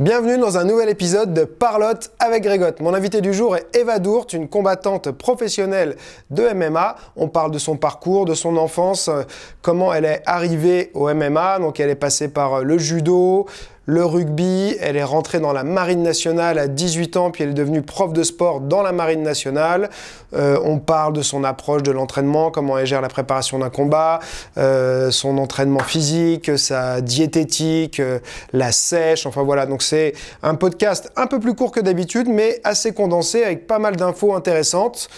Bienvenue dans un nouvel épisode de Parlotte avec Grégotte. Mon invité du jour est Eva Dourt, une combattante professionnelle de MMA. On parle de son parcours, de son enfance, euh, comment elle est arrivée au MMA. Donc elle est passée par euh, le judo, le rugby, elle est rentrée dans la marine nationale à 18 ans, puis elle est devenue prof de sport dans la marine nationale. Euh, on parle de son approche de l'entraînement, comment elle gère la préparation d'un combat, euh, son entraînement physique, sa diététique, euh, la sèche, enfin voilà, donc c'est un podcast un peu plus court que d'habitude, mais assez condensé avec pas mal d'infos intéressantes.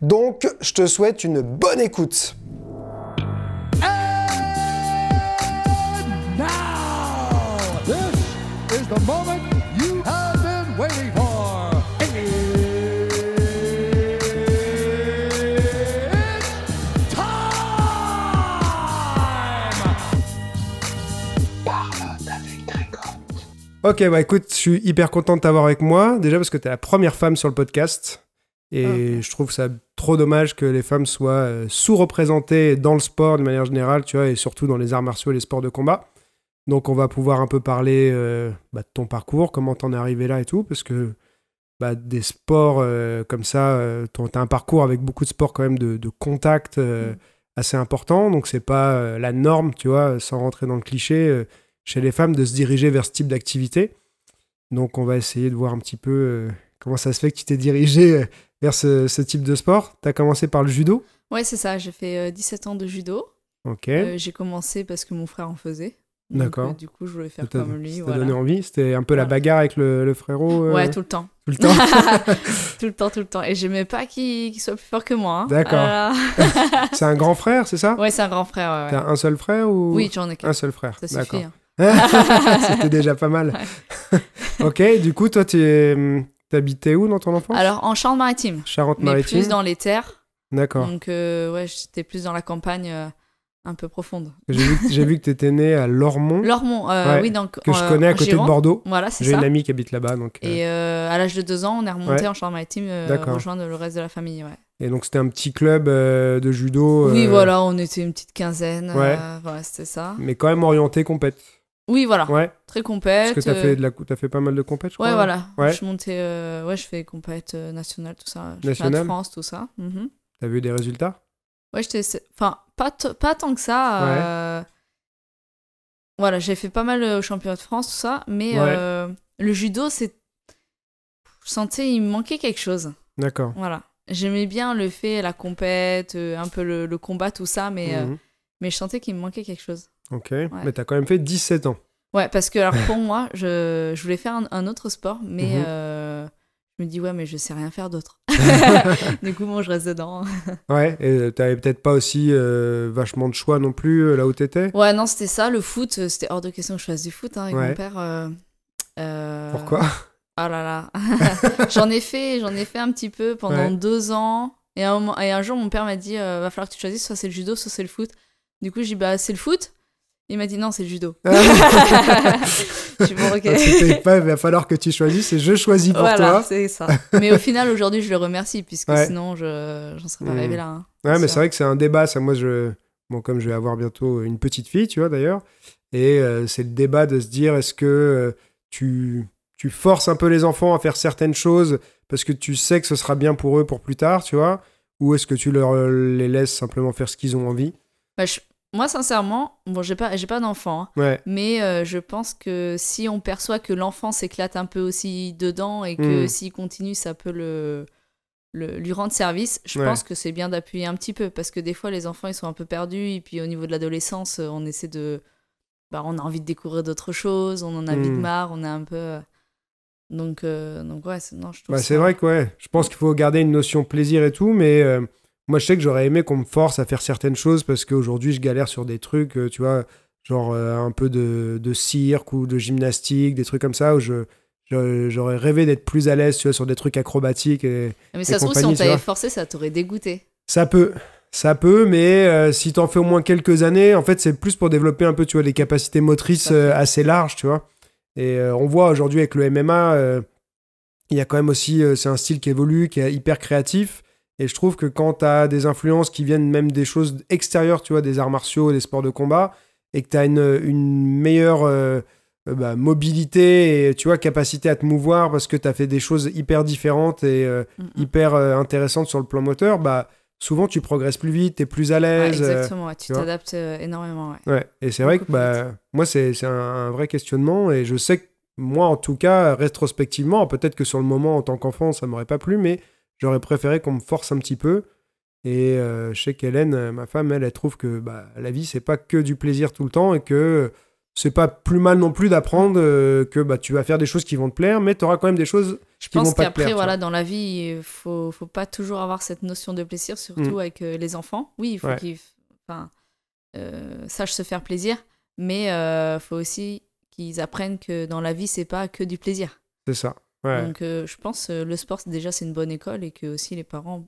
Donc je te souhaite une bonne écoute. ok, bah écoute, je suis hyper content de t'avoir avec moi. Déjà parce que t'es la première femme sur le podcast. Et ah. je trouve ça trop dommage que les femmes soient euh, sous-représentées dans le sport de manière générale, tu vois, et surtout dans les arts martiaux et les sports de combat. Donc on va pouvoir un peu parler euh, bah, de ton parcours, comment t'en es arrivé là et tout, parce que bah, des sports euh, comme ça, euh, t'as un parcours avec beaucoup de sports quand même de, contact mm. assez important, donc c'est pas la norme, tu vois, sans rentrer dans le cliché chez les femmes de se diriger vers ce type d'activité. Donc on va essayer de voir un petit peu comment ça se fait que tu t'es dirigé vers ce, type de sport. T'as commencé par le judo Ouais, c'est ça, j'ai fait 17 ans de judo. Ok. j'ai commencé parce que mon frère en faisait. D'accord. Euh, du coup, je voulais faire comme lui. Ça voilà. donné envie C'était un peu la bagarre avec le, frérot euh, Ouais, tout le temps. Tout le temps Tout le temps, tout le temps. Et j'aimais pas qu'il soit plus fort que moi. Hein. D'accord. Ah c'est un grand frère, c'est ça Ouais, c'est un grand frère. Ouais, T'as un seul frère ou Oui, j'en ai qu'un. Un seul frère. Ça suffit. Hein. C'était déjà pas mal. ok, du coup, toi, tu T'habitais où dans ton enfance Alors, en Charente-Maritime. Charente-Maritime. plus dans les terres. D'accord. Donc, euh, ouais, j'étais plus dans la campagne un peu profonde. J'ai vu, que tu étais né à Lormont. Lormont, euh, oui, donc. Que je euh, connais à côté de Bordeaux. Voilà, c'est ça. J'ai une amie qui habite là-bas. donc. Et euh, à l'âge de deux ans, on est remonté en Charente-Maritime rejoindre le reste de la famille. Et donc, c'était un petit club de judo. Oui, voilà, on était une petite quinzaine. Ouais. c'était ça. Mais quand même orienté compète. Oui, voilà. Ouais. Très compète. Parce que tu as, fait de la, as fait pas mal de compète, je crois. Hein. Ouais, voilà. Je ouais, je fais compète nationale, tout ça. Nationale. France, tout ça. Mhm. T'as vu des résultats Ouais, Enfin, pas, pas tant que ça. Euh, voilà, j'ai fait pas mal euh, au championnat de France, tout ça. Mais euh, le judo, c'est. Je sentais, il me manquait quelque chose. D'accord. Voilà. J'aimais bien le fait, la compète, un peu le, combat, tout ça. Mais, mhm. mais je sentais qu'il me manquait quelque chose. Ok. Mais t'as quand même fait 17 ans. Ouais, parce que alors pour moi, je, voulais faire un, autre sport, mais. Mhm me dis, ouais, mais je sais rien faire d'autre. du coup, bon, je reste dedans. ouais, et t'avais peut-être pas aussi euh, vachement de choix non plus euh, là où t'étais Ouais, non, c'était ça, le foot. Euh, c'était hors de question que je fasse du foot hein, avec mon père. Pourquoi Oh là là. j'en ai fait, j'en ai fait un petit peu pendant deux ans. Et un, et un jour, mon père m'a dit, va falloir que tu choisisses soit c'est le judo, soit c'est le foot. Du coup, j'ai dit, bah, c'est le foot. Il m'a dit non, c'est judo. Tu ah je ah, il va falloir que tu choisisses et je choisis pour toi. ça. Mais au final, aujourd'hui, je le remercie puisque sinon, je n'en serais pas mm. arrivé là. Hein. ouais, mais c'est vrai que c'est un débat. Ça, moi, je, bon, comme je vais avoir bientôt une petite fille, tu vois d'ailleurs, et euh, c'est le débat de se dire est-ce que euh, tu, tu forces un peu les enfants à faire certaines choses parce que tu sais que ce sera bien pour eux pour plus tard, tu vois, ou est-ce que tu leur euh, les laisses simplement faire ce qu'ils ont envie bah, moi, sincèrement, bon, j'ai pas, j'ai pas d'enfant, hein. mais euh, je pense que si on perçoit que l'enfant s'éclate un peu aussi dedans et que hmm. s'il continue, ça peut le, lui rendre service, je pense que c'est bien d'appuyer un petit peu parce que des fois, les enfants, ils sont un peu perdus et puis au niveau de l'adolescence, euh, on essaie de, bah, on a envie de découvrir d'autres choses, on en a vite hmm. marre, on est un peu. Euh, donc, donc ouais, non, je trouve. Bah, c'est vrai que ouais, je pense qu'il faut garder une notion plaisir et tout, mais. Moi, je sais que j'aurais aimé qu'on me force à faire certaines choses parce qu'aujourd'hui, je galère sur des trucs, euh, tu vois, genre euh, un peu de, cirque ou de gymnastique, des trucs comme ça où je. J'aurais rêvé d'être plus à l'aise sur des trucs acrobatiques. Ah, mais ça se trouve, si on t'avait forcé, ça t'aurait dégoûté. Ça peut. Ça peut, mais euh, si t'en fais au moins quelques années, en fait, c'est plus pour développer un peu, tu vois, des capacités motrices assez larges, tu vois. Et on voit aujourd'hui avec le MMA, il y a quand même aussi, c'est un style qui évolue, qui est hyper créatif. Et je trouve que quand tu as des influences qui viennent même des choses extérieures, tu vois, des arts martiaux, des sports de combat, et que tu as une, une meilleure euh, euh, bah, mobilité et tu vois, capacité à te mouvoir parce que tu as fait des choses hyper différentes et euh, mm, mm. hyper intéressantes sur le plan moteur, bah, souvent tu progresses plus vite, tu es plus à l'aise. exactement, tu t'adaptes énormément. Ouais. Et c'est vrai que bah, moi, c'est un, un, vrai questionnement et je sais que moi, en tout cas, rétrospectivement, peut-être que sur le moment en tant qu'enfant, ça m'aurait pas plu, mais J'aurais préféré qu'on me force un petit peu. Et euh, chez je sais qu'Hélène, ma femme, elle, elle trouve que bah, la vie, c'est pas que du plaisir tout le temps et que c'est pas plus mal non plus d'apprendre euh, que bah, tu vas faire des choses qui vont te plaire, mais tu auras quand même des choses je vont te plaire. pense qu'après, voilà, dans la vie, il faut, faut pas toujours avoir cette notion de plaisir, surtout mm. avec euh, les enfants. Oui, il faut qu'ils enfin, sachent se faire plaisir, mais il faut aussi qu'ils apprennent que dans la vie, c'est pas que du plaisir. C'est ça. Donc euh, je pense euh, le sport déjà c'est une bonne école et que aussi les parents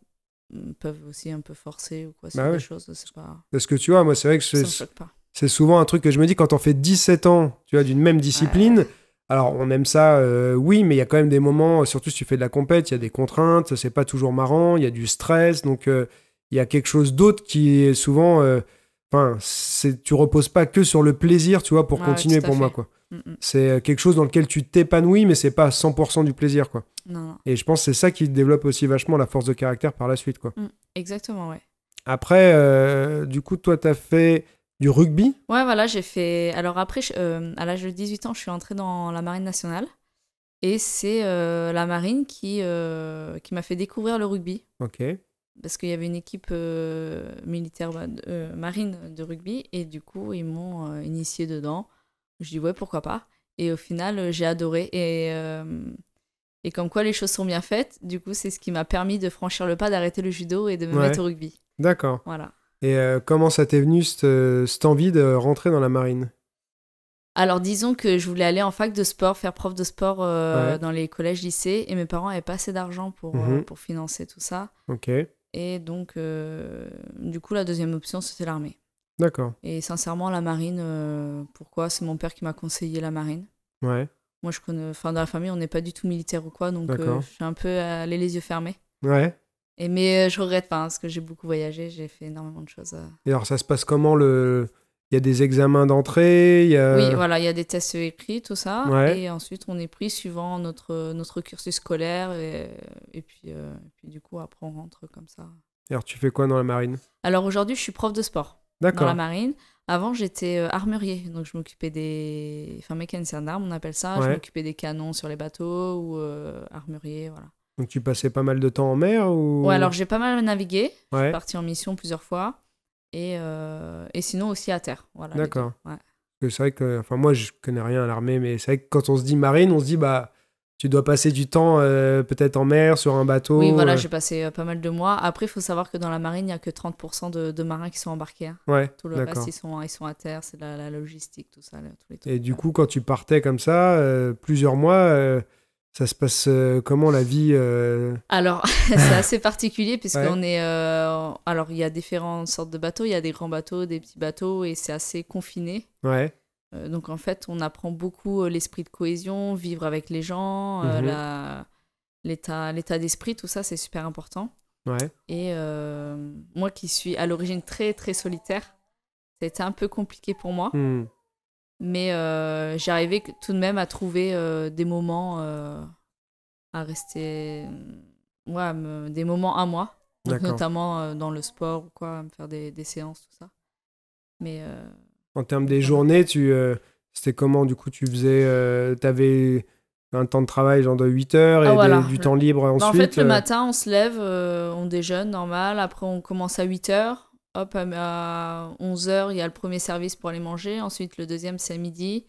mm, peuvent aussi un peu forcer ou quoi bah C'est pas... Parce que tu vois, moi c'est vrai que c'est souvent un truc que je me dis quand on fait 17 ans, tu vois, d'une même discipline. Alors on aime ça, euh, oui, mais il y a quand même des moments, surtout si tu fais de la compète, il y a des contraintes, c'est pas toujours marrant, il y a du stress, donc il y a quelque chose d'autre qui est souvent, enfin, tu reposes pas que sur le plaisir, tu vois, pour continuer pour moi quoi. Mm, mm. C'est euh, quelque chose dans lequel tu t'épanouis, mais c'est pas 100% du plaisir, quoi. Et je pense que c'est ça qui développe aussi vachement la force de caractère par la suite, quoi. Mm, exactement, ouais. Après, euh, du coup, toi, tu as fait du rugby Ouais, voilà, j'ai fait. Alors après, euh, à l'âge de 18 ans, je suis entrée dans la marine nationale. Et c'est la marine qui, m'a fait découvrir le rugby. Ok. Parce qu'il y avait une équipe militaire marine de rugby. Et du coup, ils m'ont initiée initié dedans. Je dis ouais, pourquoi pas. Et au final, euh, j'ai adoré. Et, euh, et comme quoi les choses sont bien faites, du coup, c'est ce qui m'a permis de franchir le pas, d'arrêter le judo et de me mettre au rugby. D'accord. Voilà. Et euh, comment ça t'est venu cette, cette, envie de rentrer dans la marine Alors disons que je voulais aller en fac de sport, faire prof de sport dans les collèges, lycées, et mes parents n'avaient pas assez d'argent pour, mhm. pour financer tout ça. Ok. Et donc, du coup, la deuxième option, c'était l'armée. D'accord. Et sincèrement, la marine, euh, pourquoi C'est mon père qui m'a conseillé la marine. Ouais. Moi, je connais. Enfin, dans la famille, on n'est pas du tout militaire ou quoi, donc euh, je suis un peu allé euh, les yeux fermés. Ouais. Et mais je regrette pas, hein, parce que j'ai beaucoup voyagé, j'ai fait énormément de choses. Et alors, ça se passe comment le. Il y a des examens d'entrée, il y a... Oui, voilà, il y a des tests écrits, tout ça. Ouais. Et ensuite, on est pris suivant notre, notre cursus scolaire. Et, et puis, et puis, du coup, après, on rentre comme ça. Et alors, tu fais quoi dans la marine Alors, aujourd'hui, je suis prof de sport dans la marine. Avant, j'étais euh, armurier, donc je m'occupais des. Enfin, mécanicien d'armes, on appelle ça. Je m'occupais des canons sur les bateaux ou euh, armurier, voilà. Donc tu passais pas mal de temps en mer ou... Ouais, alors j'ai pas mal navigué. parti Je en mission plusieurs fois. Et, euh, et sinon aussi à terre. Voilà, D'accord. C'est vrai que. Enfin, moi, je connais rien à l'armée, mais c'est vrai que quand on se dit marine, on se dit, bah tu dois passer du temps euh, peut-être en mer, sur un bateau. Oui, voilà, euh. j'ai passé euh, pas mal de mois. Après, il faut savoir que dans la marine, il n'y a que 30% de, marins qui sont embarqués. Hein. Ouais, tout le reste, ils sont, ils sont à terre, c'est la, la, logistique, tout ça. tous les Et du coup, quand tu partais comme ça, plusieurs mois, ça se passe comment la vie Alors, c'est assez particulier puisqu'on est... Alors, il y a différentes sortes de bateaux, il y a des grands bateaux, des petits bateaux, et c'est assez confiné. Ouais. Euh, donc en fait, on apprend beaucoup euh, l'esprit de cohésion, vivre avec les gens, euh, mhm. l'état, l'état d'esprit, tout ça, c'est super important. Ouais. Et moi qui suis à l'origine très très solitaire, c'était un peu compliqué pour moi. Hmm. Mais euh, j'arrivais tout de même à trouver des moments à rester. Ouais, des moments à moi. notamment dans le sport ou quoi, me faire des, des séances, tout ça. Mais en termes des journées, tu euh, c'était comment du coup tu faisais euh, T'avais un temps de travail genre de 8 heures et ah, du temps libre bah, ensuite. en fait, le euh matin, on se lève, on déjeune normal. Après, on commence à 8 heures. Hop, à 11 heures, il y a le premier service pour aller manger. Ensuite, le deuxième, c'est à midi.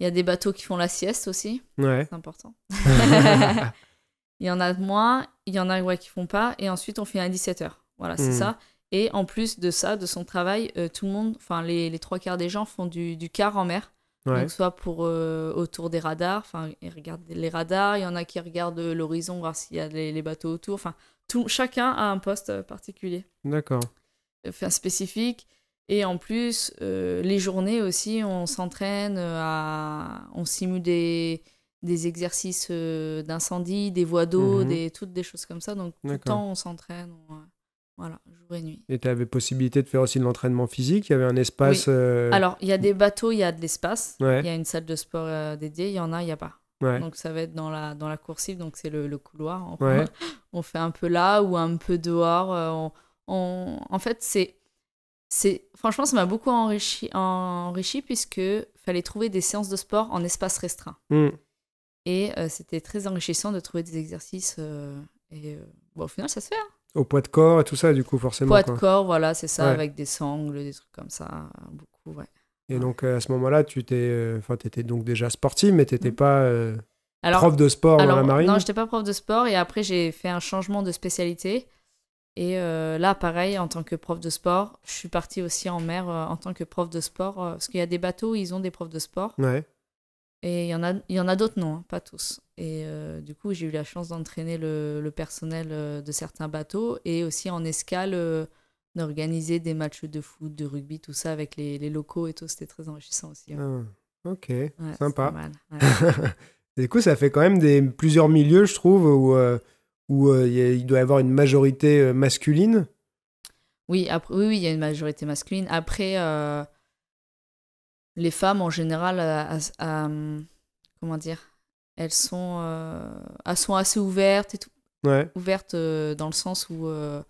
Il y a des bateaux qui font la sieste aussi. C'est important. il y en a moins, il y en a ouais, qui font pas. Et ensuite, on finit à 17 heures. Voilà, c'est hmm. ça. Et en plus de ça, de son travail, euh, tout le monde, enfin les, trois quarts des gens font du, du car en mer. Donc soit pour euh, autour des radars, enfin ils regardent les radars, il y en a qui regardent l'horizon, voir s'il y a les, bateaux autour. Enfin, tout, chacun a un poste euh, particulier. D'accord. Enfin, spécifique. Et en plus, les journées aussi, on s'entraîne à. On simule des, des exercices d'incendie, des voies d'eau, mhm. des, toutes des choses comme ça. Donc, tout le temps, on s'entraîne. Voilà, jour et nuit. Et tu avais possibilité de faire aussi de l'entraînement physique Il y avait un espace. Euh, Alors, il y a des bateaux, il y a de l'espace. Il y a une salle de sport euh, dédiée, il y en a, il n'y a pas. Donc, ça va être dans la, dans la coursive, donc c'est le, couloir. On, fait un peu là ou un peu dehors. Euh, en fait, c'est. C'est franchement, ça m'a beaucoup enrichi, enrichi puisque fallait trouver des séances de sport en espace restreint. Hmm. Et c'était très enrichissant de trouver des exercices. et bon, au final, ça se fait. Hein. Au poids de corps et tout ça, du coup, forcément. Poids de corps, voilà, c'est ça, avec des sangles, des trucs comme ça, beaucoup, ouais. Et donc, euh, à ce moment-là, tu t'es, euh, enfin, tu étais donc déjà sportive, mais tu étais mm. pas euh, alors, prof de sport dans la marine Non, j'étais pas prof de sport, et après, j'ai fait un changement de spécialité. Et là, pareil, en tant que prof de sport, je suis partie aussi en mer en tant que prof de sport, parce qu'il y a des bateaux, ils ont des profs de sport. Ouais. Et il y en a, il y en a d'autres, non, hein, pas tous. Et euh, du coup, j'ai eu la chance d'entraîner le, personnel euh, de certains bateaux et aussi en escale euh, d'organiser des matchs de foot, de rugby, tout ça avec les, locaux et tout. C'était très enrichissant aussi. Hein. Ah, ok, sympa. du coup, ça fait quand même des, plusieurs milieux, je trouve, où, où il doit y avoir une majorité masculine. Oui, après, oui, il y a une majorité masculine. Après, les femmes en général, à, hum, comment dire elles sont, euh, elles sont assez ouvertes et tout. Ouvertes euh, dans le sens où, euh,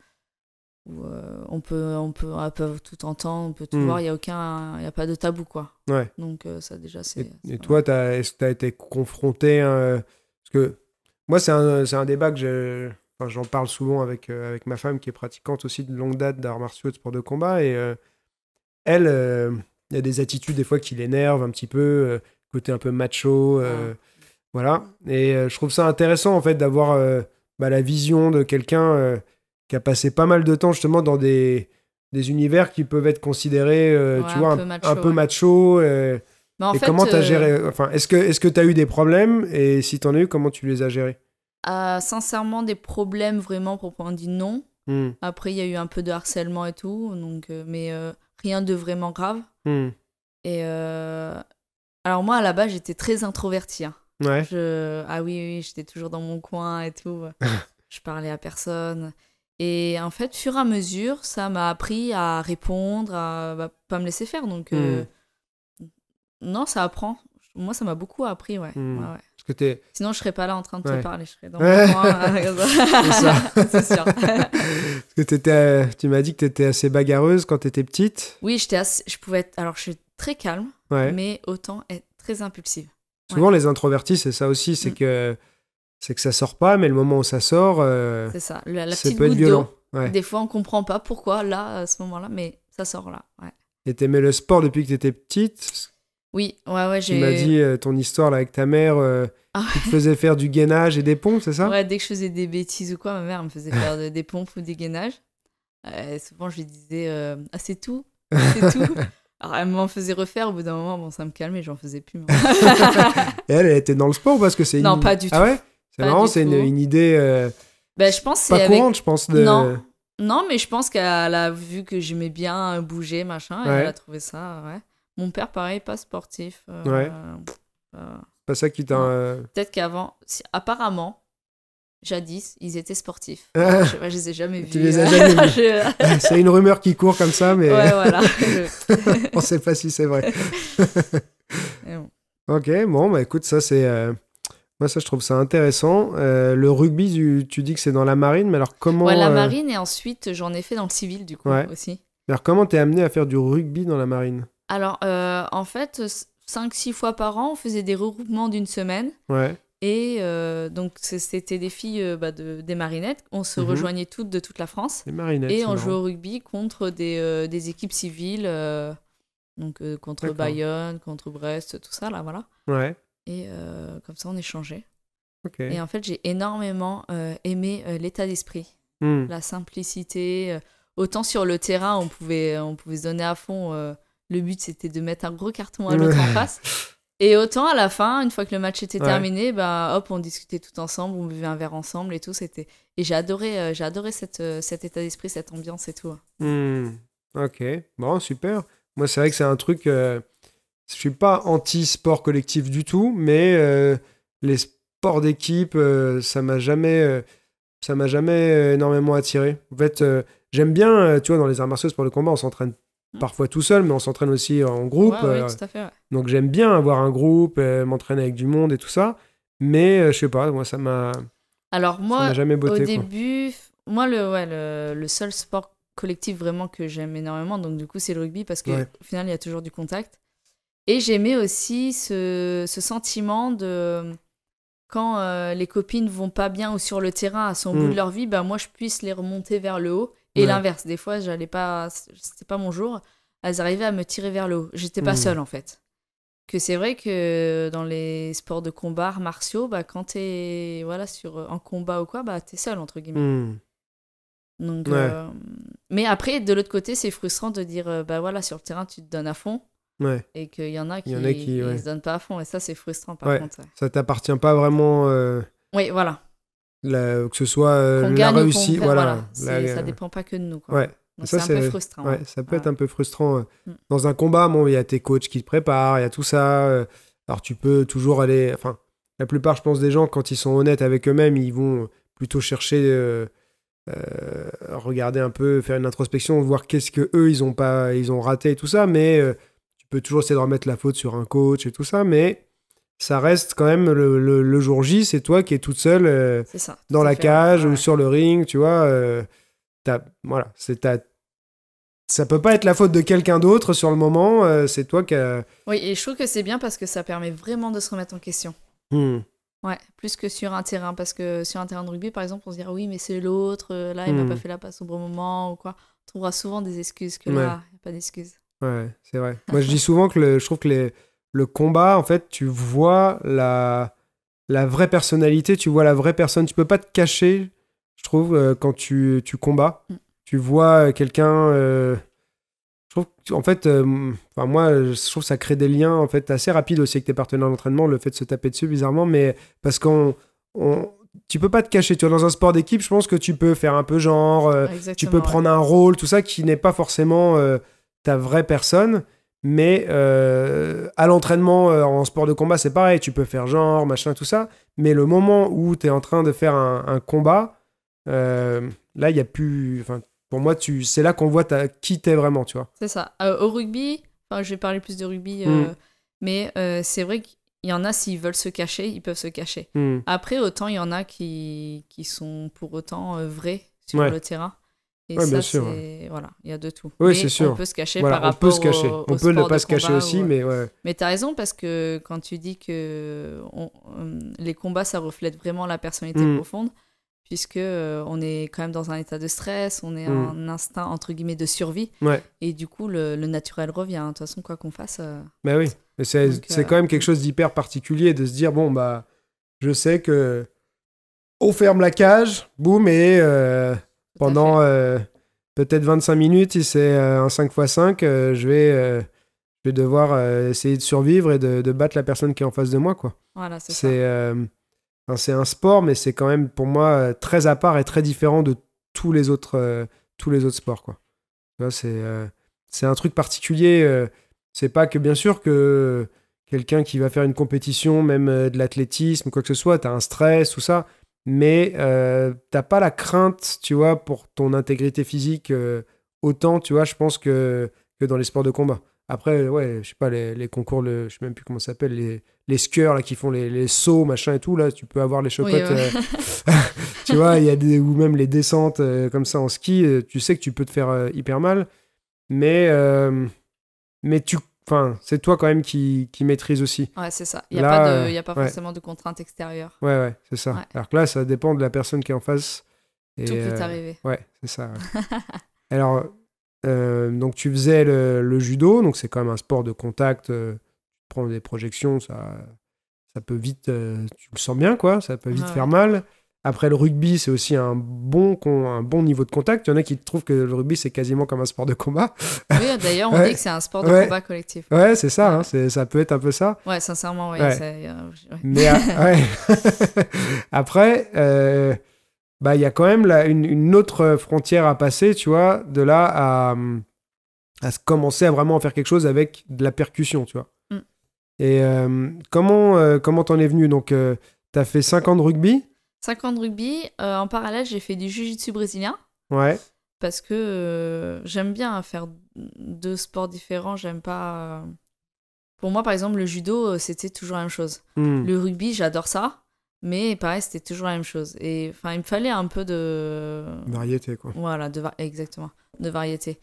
on, peut, on peut, tout entendre, on peut tout hmm. voir, il n'y a, aucun, y a pas de tabou. quoi. Donc, ça, déjà, c'est. Et, toi, est-ce que tu as été confronté. Hein, parce que moi, c'est un, un débat que j'ai. j'en parle souvent avec, avec ma femme qui est pratiquante aussi de longue date d'arts martiaux et de sport de combat. Et elle, il y a des attitudes des fois qui l'énervent un petit peu, côté un peu macho. Ouais. Voilà. Et euh, je trouve ça intéressant, en fait, d'avoir euh, bah, la vision de quelqu'un euh, qui a passé pas mal de temps, justement, dans des, des univers qui peuvent être considérés, tu vois, un peu macho. et comment t'as géré Enfin, est-ce que est as eu des problèmes Et si t'en as eu, comment tu les as gérés sincèrement, des problèmes vraiment pour qu'on dit, non. Hmm. Après, il y a eu un peu de harcèlement et tout, donc, mais rien de vraiment grave. Hmm. Et alors, moi, à la base, j'étais très introvertie. Hein. Je... Ah oui, oui, j'étais toujours dans mon coin et tout. je parlais à personne. Et en fait, fur et à mesure, ça m'a appris à répondre, à bah, pas me laisser faire. Donc, euh, hmm. non, ça apprend. Moi, ça m'a beaucoup appris, hmm. Que Sinon, je serais pas là en train de te parler, je serais dans mon coin. C'est sûr euh, tu m'as dit que tu étais assez bagarreuse quand tu étais petite. Oui, j'étais je pouvais être... Alors, je suis très calme, mais autant être très impulsive. Souvent, les introvertis, c'est ça aussi, c'est mm. que c'est que ça sort pas, mais le moment où ça sort, euh, c'est ça. La, peut être violent. Des fois, on comprend pas pourquoi là, à ce moment-là, mais ça sort là. Ouais. Et t'aimais le sport depuis que t'étais petite Oui, ouais, ouais. Tu m'as dit euh, ton histoire là avec ta mère. qui euh, ah te faisait faire du gainage et des pompes, c'est ça Ouais, dès que je faisais des bêtises ou quoi, ma mère me faisait faire des pompes ou des gainages. souvent, je lui disais Ah, c'est tout, c'est tout elle m'en faisait refaire, au bout d'un moment, bon, ça me calmait, j'en faisais plus. elle, elle était dans le sport parce que c'est. Non, pas du tout. Ah ouais C'est c'est une, idée. Euh, ben, je pense pas courante, je pense. Non. mais je pense qu'elle a vu que j'aimais bien bouger, machin, elle a trouvé ça, ouais. Mon père, pareil, pas sportif. Euh, ouais. Euh. pas ça qui t'a. Peut-être qu'avant, apparemment, Jadis, ils étaient sportifs. Ah. je, ne les ai jamais vus. Tu les as euh, jamais vus. c'est une rumeur qui court comme ça, mais ouais, voilà, on ne sait pas si c'est vrai. Ok, bon, bah écoute, ça c'est. Euh, moi, ça, je trouve ça intéressant. Euh, le rugby, tu, dis que c'est dans la marine, mais alors comment. Ouais, la marine, et ensuite, j'en ai fait dans le civil, du coup, aussi. Alors, comment t'es amené à faire du rugby dans la marine Alors, en fait, 5-6 fois par an, on faisait des regroupements d'une semaine. Ouais. Et euh, donc, c'était des filles euh, bah, des marinettes. On se mhm. rejoignait toutes de toute la France. Et on jouait au rugby contre des, euh, des équipes civiles. donc, contre Bayonne, contre Brest, tout ça, là, voilà. Ouais. Et comme ça, on échangeait. Ok. Et en fait, j'ai énormément aimé l'état d'esprit, hmm. la simplicité. autant sur le terrain, on pouvait, on pouvait se donner à fond. le but, c'était de mettre un gros carton à l'autre en face. Et autant à la fin, une fois que le match était terminé, bah, hop, on discutait tout ensemble, on buvait un verre ensemble et tout. C'était et j'ai adoré, euh, cette, euh, cet état d'esprit, cette ambiance et tout. Hein. Hmm, ok, bon, super. Moi, c'est vrai que c'est un truc. Euh, je suis pas anti sport collectif du tout, mais les sports d'équipe, ça m'a jamais, ça m'a jamais énormément attiré. En fait, j'aime bien, tu vois, dans les arts martiaux, pour le combat, on s'entraîne Mm. parfois tout seul, mais on s'entraîne aussi en groupe. Euh, donc j'aime bien avoir un groupe, euh, m'entraîner avec du monde et tout ça. Mais euh, je sais pas, moi ça m'a. Alors moi, jamais beauté, au début, moi le, le, seul sport collectif vraiment que j'aime énormément, donc du coup c'est le rugby parce qu'au final il y a toujours du contact. Et j'aimais aussi ce, ce, sentiment de quand les copines vont pas bien ou sur le terrain à son bout mm. de leur vie, ben moi je puisse les remonter vers le haut et l'inverse, des fois, j'allais pas, c'était pas mon jour, elles arrivaient à me tirer vers le haut. J'étais pas hmm. seule en fait. Que c'est vrai que dans les sports de combat, martiaux, bah, quand t'es voilà, sur, en combat ou quoi, bah, t'es seule entre guillemets. Hmm. Donc, euh, Mais après, de l'autre côté, c'est frustrant de dire, euh, bah voilà, sur le terrain, tu te donnes à fond. Et qu'il y en a qui, ne se donnent pas à fond. Et ça, c'est frustrant, par contre. Ça t'appartient pas vraiment. Euh, oui, voilà que ce soit réussi euh, la réussite. Voilà, ça dépend pas que de nous. ça, c'est hein. ça peut être un peu frustrant. Mm. Dans un combat, bon, il y a tes coachs qui te préparent, il y a tout ça. Euh. Alors, tu peux toujours aller. Enfin, la plupart, je pense, des gens, quand ils sont honnêtes avec eux-mêmes, ils vont plutôt chercher. Euh, euh regarder un peu, faire une introspection, voir qu'est-ce que eux ils ont pas, ils ont raté et tout ça, mais tu peux toujours essayer de remettre la faute sur un coach et tout ça, mais ça reste quand même le, le, jour J, c'est toi qui es toute seule euh, dans la cage ou sur le ring, tu vois. Euh, as, voilà, c'est ta. Ça peut pas être la faute de quelqu'un d'autre sur le moment, euh, c'est toi qui Oui, et je trouve que c'est bien parce que ça permet vraiment de se remettre en question. Hmm. Ouais, plus que sur un terrain, parce que sur un terrain de rugby, par exemple, on se dira oui, mais c'est l'autre, euh, là, il m'a hmm. pas fait la passe au bon moment ou quoi. On trouvera souvent des excuses que là, il n'y a pas d'excuses. Ouais, c'est vrai. Moi, je dis souvent que le, je trouve que les le combat, en fait, tu vois la, la vraie personnalité, tu vois la vraie personne. Tu peux pas te cacher, je trouve, euh, quand tu, tu combats. Mm. Tu vois euh, quelqu'un. Euh, je trouve, en fait, enfin, moi, je trouve que ça crée des liens en fait assez rapides aussi avec tes partenaires d'entraînement, le fait de se taper dessus bizarrement, mais parce qu'on. On, tu peux pas te cacher. Tu dans un sport d'équipe, je pense que tu peux faire un peu genre, tu peux prendre un rôle, tout ça qui n'est pas forcément ta vraie personne. Mais euh, à l'entraînement, euh, en sport de combat, c'est pareil, tu peux faire genre, machin, tout ça. Mais le moment où tu es en train de faire un, combat, euh, là, il n'y a plus. pour moi, tu, c'est là qu'on voit qui t'es vraiment, tu vois. C'est ça. au rugby, je vais parler plus de rugby, mm. mais c'est vrai qu'il y en a, s'ils veulent se cacher, ils peuvent se cacher. Mm. Après, autant il y en a qui, sont pour autant vrais sur le terrain. Et sûr. Voilà, il y a de tout. On peut se cacher on peut se cacher. on peut ne pas se cacher aussi, mais ouais. Mais t'as raison parce que quand tu dis que les combats, ça reflète vraiment la personnalité mm. profonde, puisque euh, on est quand même dans un état de stress, on est un mm. instinct entre guillemets de survie, et du coup le, naturel revient. Hein. De toute façon, quoi qu'on fasse. Mais euh, bah oui, mais c'est quand euh, même quelque chose d'hyper particulier de se dire bon bah, je sais que on ferme la cage, boum et pendant euh, peut-être 25 minutes, c'est euh, un 5x5, euh, je, vais, devoir essayer de survivre et de, battre la personne qui est en face de moi. c'est un sport, mais c'est quand même pour moi très à part et très différent de tous les autres, sports. c'est, un truc particulier. c'est pas que bien sûr que quelqu'un qui va faire une compétition, même de l'athlétisme, quoi que ce soit, tu as un stress, ou ça mais euh, t'as pas la crainte, tu vois, pour ton intégrité physique euh, autant, tu vois, je pense que, que dans les sports de combat. Après, ouais, je sais pas, les, concours, le, je sais même plus comment ça s'appelle, les, les skieurs là, qui font les, sauts, machin et tout, là, tu peux avoir les chocottes, euh, tu vois, y a des, ou même les descentes euh, comme ça en ski, tu sais que tu peux te faire hyper mal, mais, mais tu Enfin, c'est toi quand même qui, qui maîtrise aussi. Ouais, c'est ça. Il n'y a, euh, a, pas forcément de contraintes extérieures. Ouais, ouais, c'est ça. Alors que là, ça dépend de la personne qui est en face. Et, Tout peut euh, arriver. ouais, c'est ça. Alors, euh, donc tu faisais le, judo, donc c'est quand même un sport de contact. tu prends des projections, ça, ça peut vite. tu le sens bien, quoi. Ça peut vite faire mal. Après, le rugby, c'est aussi un bon, un bon niveau de contact. Il y en a qui trouvent que le rugby, c'est quasiment comme un sport de combat. Oui, d'ailleurs, on dit que c'est un sport de combat collectif. Ouais, c'est ça. Hein. ça peut être un peu ça. Ouais, sincèrement, oui. Mais après, il y a quand même une, autre frontière à passer, tu vois, de là à, à commencer à vraiment faire quelque chose avec de la percussion, tu vois. Mm. Et euh, comment, euh, comment t'en es venu Donc, euh, t'as fait 5 ans de rugby 5 ans de rugby. Euh, en parallèle, j'ai fait du jiu-jitsu brésilien. Ouais. Parce que euh, j'aime bien faire deux sports différents. J'aime pas. Euh, pour moi, par exemple, le judo, c'était toujours la même chose. Hmm. Le rugby, j'adore ça. Mais pareil, c'était toujours la même chose. Et enfin, il me fallait un peu de. Variété, quoi. Voilà, de exactement. De variété.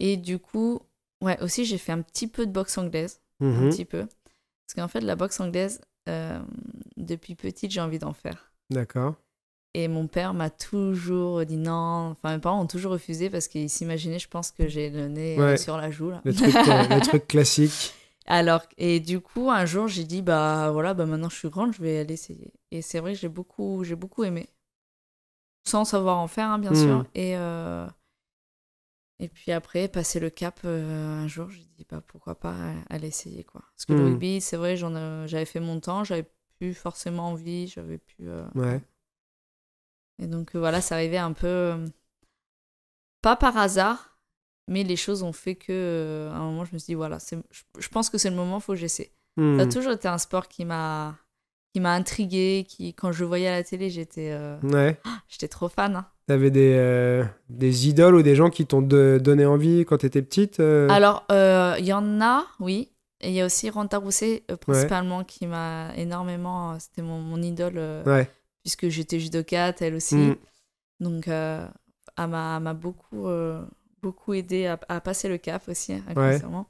Et du coup, ouais, aussi, j'ai fait un petit peu de boxe anglaise. Un mhm. petit peu. Parce qu'en fait, la boxe anglaise, depuis petite, j'ai envie d'en faire. D'accord. Et mon père m'a toujours dit non. Enfin, mes parents ont toujours refusé parce qu'ils s'imaginaient, je pense, que j'ai le nez euh, sur la joue. Là. Le, truc, euh, classique. Alors, et du coup, un jour, j'ai dit, bah voilà, bah maintenant je suis grande, je vais aller essayer. Et c'est vrai j'ai beaucoup, j'ai beaucoup aimé. Sans savoir en faire, hein, bien sûr. Hmm. Et, euh, et puis après, passer le cap, un jour, j'ai dit, bah pourquoi pas aller essayer, quoi. Parce que le hmm. rugby, c'est vrai, j'en, j'avais fait mon temps, j'avais plus forcément envie, j'avais pu euh, Ouais. Et donc euh, voilà, ça arrivait un peu. Euh, pas par hasard, mais les choses ont fait que. à un moment, je me suis dit, voilà, je, je pense que c'est le moment, faut que j'essaie. Ça a hmm. toujours été un sport qui m'a qui m'a intrigué, qui quand je voyais à la télé, j'étais ouais. j'étais trop fan. Hein. T'avais des, des idoles ou des gens qui t'ont donné envie quand tu étais petite Alors, il y en a, oui. Et il y a aussi Ranta Rousset, euh, principalement, qui m'a énormément. Euh, c'était mon, idole, euh, puisque j'étais judoka, elle aussi. Mm. Donc, elle m'a beaucoup, beaucoup aidé à, passer le cap aussi, hein, inconsciemment.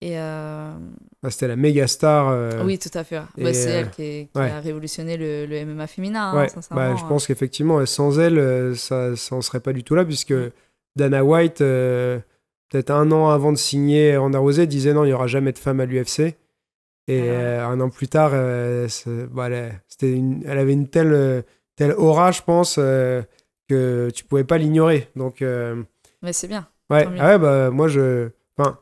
Et. Bah, c'était la méga star. Oui, tout à fait. Bah, c'est elle qui, a révolutionné le, MMA féminin, hein, bah, je pense qu'effectivement, sans elle, ça n'en serait pas du tout là, puisque Dana White peut-être un an avant de signer en arrosé, disait non, il n'y aura jamais de femme à l'UFC. Et ah euh, un an plus tard, bah, elle, une, elle, avait une telle, telle aura, je pense, euh, que tu pouvais pas l'ignorer. Donc, Mais c'est bien. Ouais, ah bah, moi, je. Enfin,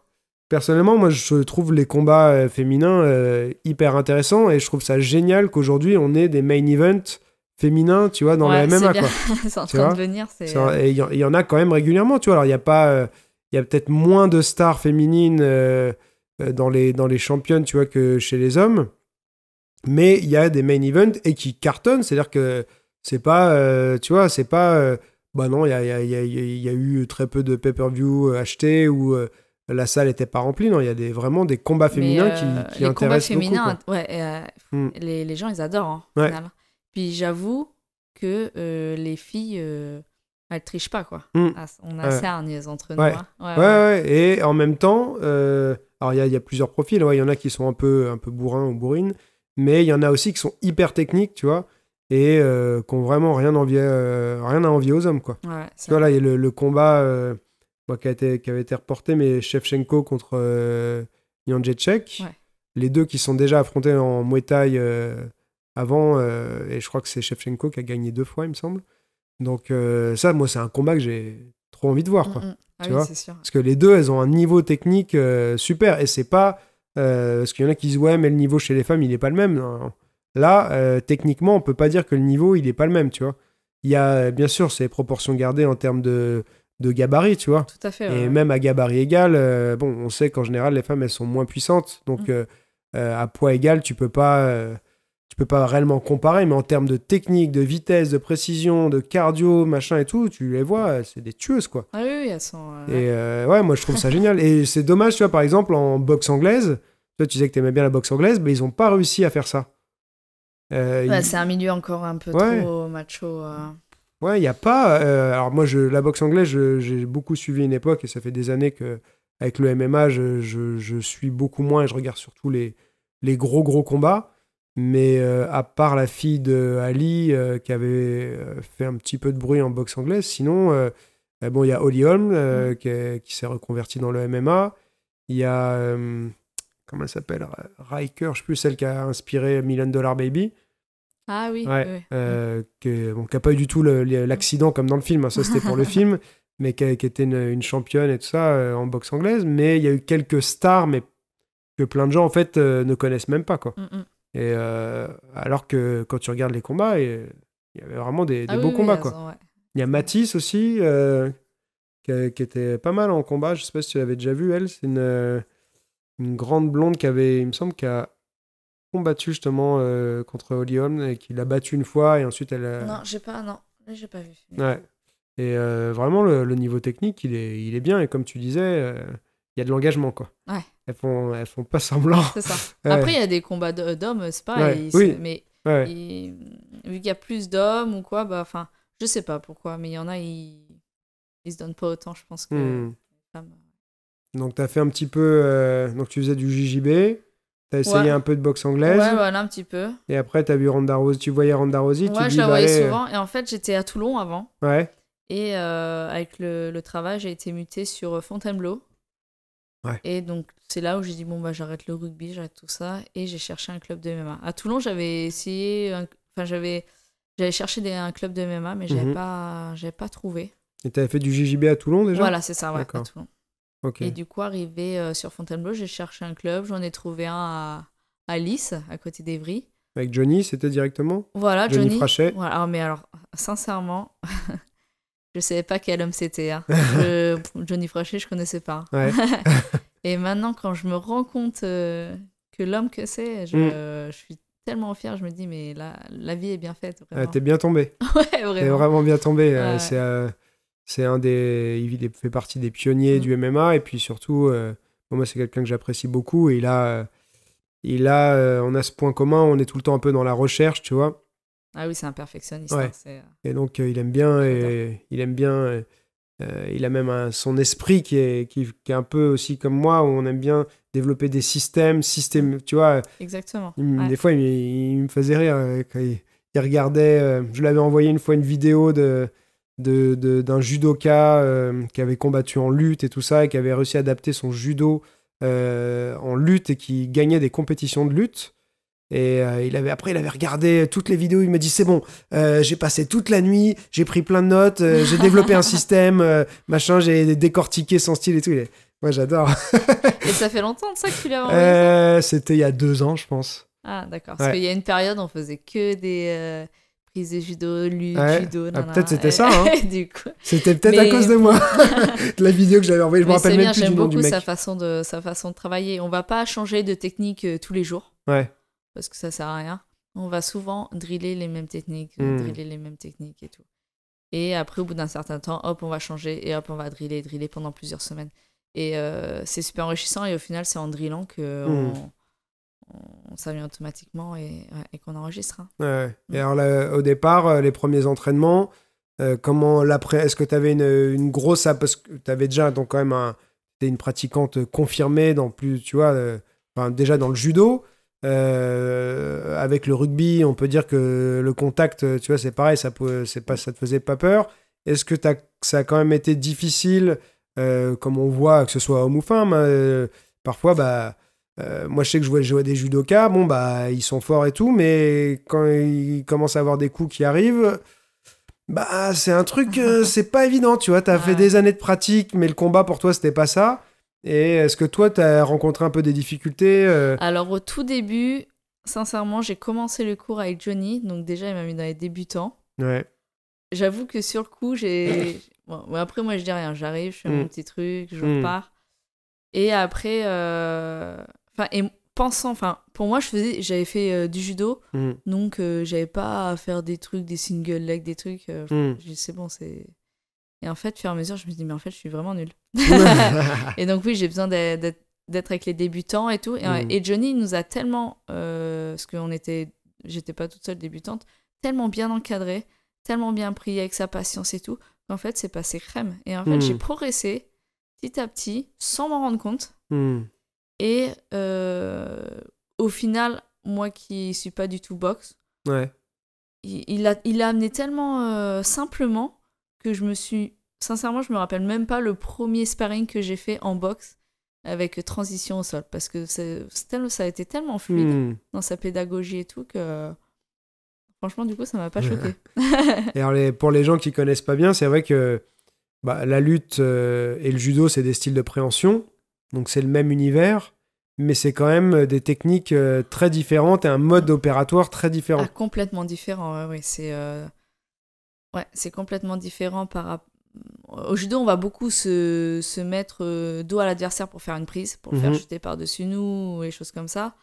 personnellement, moi, je trouve les combats féminins hyper intéressants et je trouve ça génial qu'aujourd'hui, on ait des main events féminins, tu vois, dans la MMA. c'est en train de venir. Il y, en a quand même régulièrement, tu vois. Alors, il n'y a pas il y a peut-être moins de stars féminines euh, euh, dans, les, dans les championnes, tu vois, que chez les hommes. Mais il y a des main events et qui cartonnent, c'est-à-dire que c'est pas, euh, tu vois, c'est pas, bah non, il y a, y, a, y a, eu très peu de pay-per-view achetés ou la salle n'était pas remplie. Non, il y a des, vraiment des combats féminins qui, qui les combats féminins, hmm. les, gens, ils adorent. Hein, Puis j'avoue que les filles elle triche pas, quoi. Mm. Ah, on a assez hargneuse entre nous. Ouais. Hein. et en même temps, euh, alors il y, a plusieurs profils. Il y en a qui sont un peu, un peu bourrins ou bourrines, mais il y en a aussi qui sont hyper techniques, tu vois, et euh, qui ont vraiment rien, euh, rien à envier aux hommes, quoi. tu vois, il y le, combat moi, qui, avait été reporté, mais Shevchenko contre euh, Les deux qui sont déjà affrontés en Muay Thai avant, et je crois que c'est Shevchenko qui a gagné deux fois, il me semble. Donc euh, ça, moi, c'est un combat que j'ai trop envie de voir. Quoi, mm, mm. ah tu sûr. Parce que les deux, elles ont un niveau technique euh, super. Et c'est pas... Euh, parce qu'il y en a qui disent, ouais, mais le niveau chez les femmes, il n'est pas le même. Là, techniquement, on peut pas dire que le niveau, il n'est pas le même, tu vois. Il y a, bien sûr, ces proportions gardées en termes de, gabarit, tu vois. Tout à fait. Et même à gabarit égal, bon, on sait qu'en général, les femmes, elles sont moins puissantes. Donc, mm. à poids égal, tu peux pas tu peux pas réellement comparer, mais en termes de technique, de vitesse, de précision, de cardio, machin et tout, tu les vois, c'est des tueuses quoi. Ah oui, oui elles sont. Euh, et euh, ouais, moi je trouve ça génial. Et c'est dommage, tu vois, par exemple en boxe anglaise, toi tu disais que tu t'aimais bien la boxe anglaise, mais ils ont pas réussi à faire ça. Euh, c'est un milieu encore un peu trop macho. Ouais, il y a pas. alors moi, la boxe anglaise, j'ai beaucoup suivi une époque et ça fait des années que avec le MMA, je, suis beaucoup moins et je regarde surtout les les gros gros combats. Mais euh, à part la fille de Ali euh, qui avait euh, fait un petit peu de bruit en boxe anglaise, sinon, bah il y a Holly Holm mm. qui, qui s'est reconvertie dans le MMA. Il y a, comment elle s'appelle Riker, je sais plus, celle qui a inspiré Million Dollar Baby. Ah oui. qui n'a pas eu du tout l'accident comme dans le film, hein, ça c'était pour le film, mais qui, était une, championne et tout ça en boxe anglaise. Mais il y a eu quelques stars, mais que plein de gens en fait ne connaissent même pas. quoi. Mm, mm. Et euh, alors que quand tu regardes les combats, il y avait vraiment des, ah beaux combats. quoi. Il y a Matisse aussi, euh, euh, qui, était pas mal en combat. Je sais pas si tu l'avais déjà vu, elle. C'est une, une, grande blonde qui avait, il me semble, qui a combattu justement contre Olyon et qui l'a battue une fois et ensuite elle. Non, j'ai pas, non, j'ai pas vu. Ouais. Et vraiment, le, le, niveau technique, il est, il est bien. Et comme tu disais, il y a de l'engagement, quoi. Ouais elles font, elles font pas semblant. C'est ça. Après, il y a des combats d'hommes, c'est pareil. Mais vu qu'il y a plus d'hommes ou quoi, bah, enfin, je sais pas pourquoi, mais il y en a, ils, ils se donnent pas autant, je pense, que hmm. donc, tu fait un petit peu. Euh, donc, tu faisais du JJB. Tu as essayé un peu de boxe anglaise. Ouais, voilà, un petit peu. Et après, tu as vu Ronda Rose. Tu voyais Ronda Rousey. je la bah, voyais euh. souvent. Et en fait, j'étais à Toulon avant. Ouais. Et euh, avec le, le travail, j'ai été mutée sur Fontainebleau. Et donc, c'est là où j'ai dit, bon, bah, j'arrête le rugby, j'arrête tout ça. Et j'ai cherché un club de MMA. À Toulon, j'avais essayé. Enfin, j'avais. J'avais cherché un club de MMA, mais j'avais n'avais mhm. pas... trouvé. Et t'avais fait du JJB à Toulon déjà Voilà, c'est ça, ouais, Et du coup, arrivé euh, sur Fontainebleau, j'ai cherché un club. J'en ai trouvé un à, à Lys, à côté d'Evry. Avec Johnny, c'était directement Voilà, Johnny. Frachet. Voilà, mais alors, sincèrement, je savais pas quel homme c'était. Hein. Johnny Frochet, je connaissais pas. et maintenant, quand je me rends compte euh, que l'homme que c'est, je, mm. suis tellement fier. Je me dis, mais la, la vie est bien faite. Ah, tu T'es bien tombé. ouais, vraiment. T'es vraiment bien tombé. Euh, euh, c'est un des. Il fait partie des pionniers mm. du MMA. Et puis surtout, moi, c'est quelqu'un que j'apprécie beaucoup. Et là, on a ce point commun. On est tout le temps un peu dans la recherche, tu vois. Ah oui, c'est un perfectionniste. Hein, euh, et donc, euh, il aime bien, et, il aime bien, euh, il a même son esprit qui est, qui, qui, est un peu aussi comme moi, où on aime bien développer des systèmes, systèmes, tu vois. Exactement. Des fois, il, me faisait rire quand il, regardait, je je l'avais envoyé une fois une vidéo de d'un de, d'un judoka qui avait combattu en lutte et tout ça, et qui avait réussi à adapter son judo en lutte et qui gagnait des compétitions de lutte. Et euh, il avait, après, il avait regardé toutes les vidéos. Il m'a dit C'est bon, euh, j'ai passé toute la nuit, j'ai pris plein de notes, euh, j'ai développé un système, machin, j'ai décortiqué son style et tout. moi, j'adore. et ça fait longtemps ça que tu l'as envoyé C'était il y a deux ans, je pense. Ah, d'accord. Parce qu'il y a une période, on faisait que des prises de judo, lutte, ah, judo. Ah, peut-être c'était ça. Hein. du coup. C'était peut-être à cause de moi, de la vidéo que j'avais envoyée. Je me rappelle même plus du nom du mec. J'aime beaucoup sa façon de sa façon de travailler. On va pas changer de technique tous les jours. Ouais parce que ça sert à rien. On va souvent driller les mêmes techniques, hmm. driller les mêmes techniques et tout. Et après, au bout d'un certain temps, hop, on va changer et hop, on va driller, driller pendant plusieurs semaines. Et euh, c'est super enrichissant. Et au final, c'est en drillant que hmm. automatiquement et, qu'on enregistre. Hein. Ouais. Et hmm. alors, euh, au départ, euh, les premiers entraînements, comment l'après Est-ce que tu avais une, grosse. Parce que tu avais déjà, donc, quand même, un, es une pratiquante confirmée dans plus, tu vois, déjà dans le judo. Euh, avec le rugby, on peut dire que le contact, euh, tu vois, c'est pareil, ça ne te faisait pas peur. Est-ce que ça a quand même été difficile, euh, comme on voit, que ce soit homme ou femme hein, Parfois, bah, moi, je sais que je vois, des judokas, bon, bah, ils sont forts et tout, mais quand ils commencent à avoir des coups qui arrivent, bah, c'est un truc, c'est pas évident, tu vois. Tu as fait des années de pratique, mais le combat pour toi, c'était pas ça. Et est-ce que toi, tu as rencontré un peu des difficultés euh Alors, au tout début, sincèrement, j'ai commencé le cours avec Johnny. Donc, déjà, il m'a mis dans les débutants. Ouais. J'avoue que sur le coup, j'ai. bon, après, moi, je dis rien. J'arrive, je fais mon mm. petit truc, je repars. Mm. Et après. Euh, enfin, et pensant, enfin, pour moi, je faisais, j'avais fait euh, du judo, mm. donc j'avais pas à faire des trucs, des single legs, des trucs. je sais C'est bon, c'est et en fait, fur et à mesure, je me dis, mais en fait, je suis vraiment nulle. et donc, oui, j'ai besoin d'être avec les débutants et tout. Et, mm. Johnny nous a tellement, euh, parce que était, j'étais pas toute seule débutante, tellement bien encadré, tellement bien pris avec sa patience et tout, qu'en fait, c'est passé crème. Et en fait, j'ai mm. progressé petit à petit, sans m'en rendre compte. Mm. Et euh, au final, moi qui suis pas du tout boxe, ouais. il, il, a, amené tellement euh, simplement que je me suis. Sincèrement, je me rappelle même pas le premier sparring que j'ai fait en boxe avec transition au sol parce que c'est, ça a été tellement fluide hmm. dans sa pédagogie et tout que franchement, du coup, ça m'a pas choqué. et alors, les, pour les gens qui connaissent pas bien, c'est vrai que bah, la lutte euh, et le judo, c'est des styles de préhension, donc c'est le même univers, mais c'est quand même euh, des techniques euh, très différentes et un mode opératoire très différent. Ah, complètement différent, oui. c'est. Ouais, c'est complètement différent par rapport. Au judo, on va beaucoup se, se mettre euh, dos à l'adversaire pour faire une prise, pour le faire jeter mhm. par-dessus nous, ou les choses comme ça.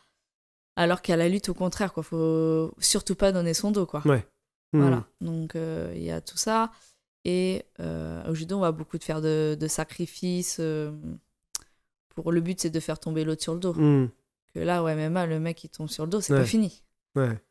Alors qu'à la lutte, au contraire, quoi, faut surtout pas donner son dos, quoi. Ouais. Mhm. Voilà. Donc euh, il y a tout ça. Et euh, au judo, on va beaucoup faire de, de sacrifices. pour le but, c'est de faire tomber l'autre sur le dos. Mhm. Que là, même là, le mec qui tombe sur le dos, c'est pas fini. Ouais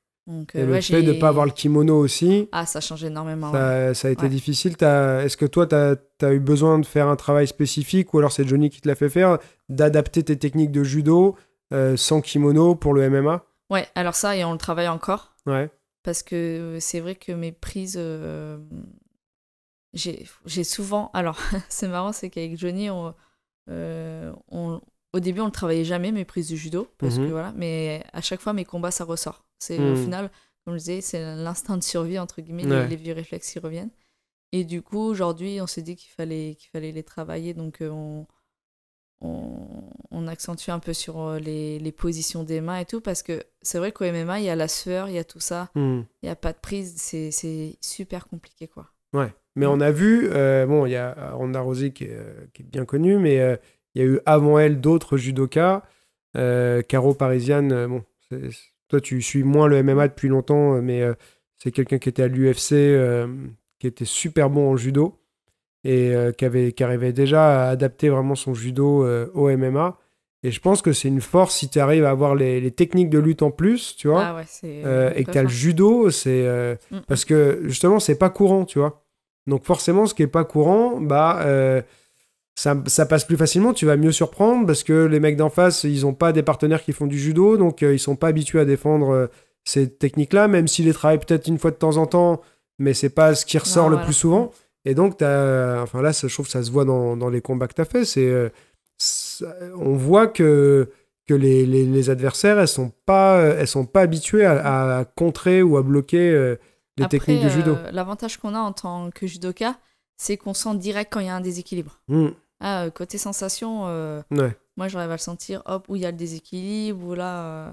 et euh, le fait de ne pas avoir le kimono aussi. Ah, ça change énormément. Ça, a été difficile. Est-ce que toi, tu as, eu besoin de faire un travail spécifique ou alors c'est Johnny qui te l'a fait faire, d'adapter tes techniques de judo euh, sans kimono pour le MMA Ouais, alors ça, et on le travaille encore. Ouais. Parce que euh, c'est vrai que mes prises. J'ai souvent. Alors, c'est marrant, c'est qu'avec Johnny, au début, on ne travaillait jamais mes prises de judo. Parce que mhm. voilà, mais à chaque fois, mes combats, ça ressort. C'est au hmm. final, comme je disais, c'est l'instinct de survie, entre guillemets, les, vieux réflexes qui reviennent. Et du coup, aujourd'hui, on s'est dit qu'il fallait, qu'il fallait les travailler, donc euh, on, on, accentue un peu sur euh, les, les, positions des mains et tout, parce que c'est vrai qu'au MMA, il y a la sueur, il y a tout ça, hmm. il n'y a pas de prise, c'est super compliqué, quoi. Ouais, mais on a vu, euh, bon, il y a Ronda Rousey qui, est, bien connue, mais il y a eu avant elle d'autres judokas. Caro Parisiane, bon, toi, tu suis moins le MMA depuis longtemps, euh, mais euh, c'est quelqu'un qui était à l'UFC, euh, qui était super bon en judo et qui, avait, qui arrivait déjà à adapter vraiment son judo au MMA. Et je pense que c'est une force si tu arrives à avoir les, techniques de lutte en plus, tu vois, ah ouais, et que tu as le judo, c'est mm. parce que justement, c'est pas courant, tu vois. Donc forcément, ce qui est pas courant, bah ça, passe plus facilement, tu vas mieux surprendre parce que les mecs d'en face, ils n'ont pas des partenaires qui font du judo, donc ils euh, ils sont pas habitués à défendre euh, ces techniques-là, même s'ils les travaillent peut-être une fois de temps en temps, mais c'est pas ce qui ressort le plus souvent. Et donc, as, enfin là, ça, je trouve ça se voit dans, les combats que tu as fait. Euh, on voit que, que les, adversaires, elles sont pas, elles sont pas habituées à, contrer ou à bloquer les techniques du judo. l'avantage qu'on a en tant que judoka, c'est qu'on sent direct quand il y a un déséquilibre. Mmh. Ah, euh, côté sensation, euh, moi j'arrive à le sentir, hop, où il y a le déséquilibre, ou là. Euh,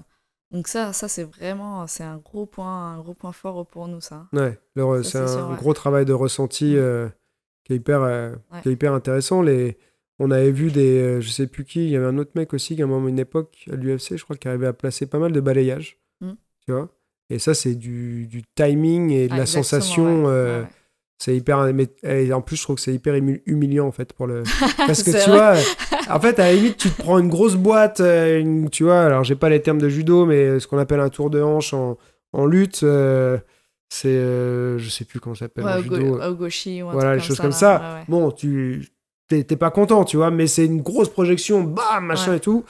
donc ça, ça c'est vraiment, c'est un gros point, un gros point fort pour nous, ça. Hein. c'est un gros travail de ressenti mm. qui, est hyper, qui est hyper intéressant. Les, on avait vu des, je sais plus qui, il y avait un autre mec aussi qu'à à un moment, une époque à l'UFC, je crois, qui arrivait à placer pas mal de balayages, mm. tu vois. Et ça, c'est du, du, timing et de ah, la sensation. C'est hyper. en plus, je trouve que c'est hyper humiliant, en fait, pour le. Parce que tu vois, en fait, à la limite, tu te prends une grosse boîte, euh, tu vois, alors j'ai pas les termes de judo, mais euh, ce qu'on appelle un tour de hanche en, en lutte, euh, c'est. je sais plus comment ça s'appelle. Ouais, judo. Voilà, les choses comme ça. Bon, tu. T'es pas content, tu vois, mais c'est une grosse projection, bam, machin et tout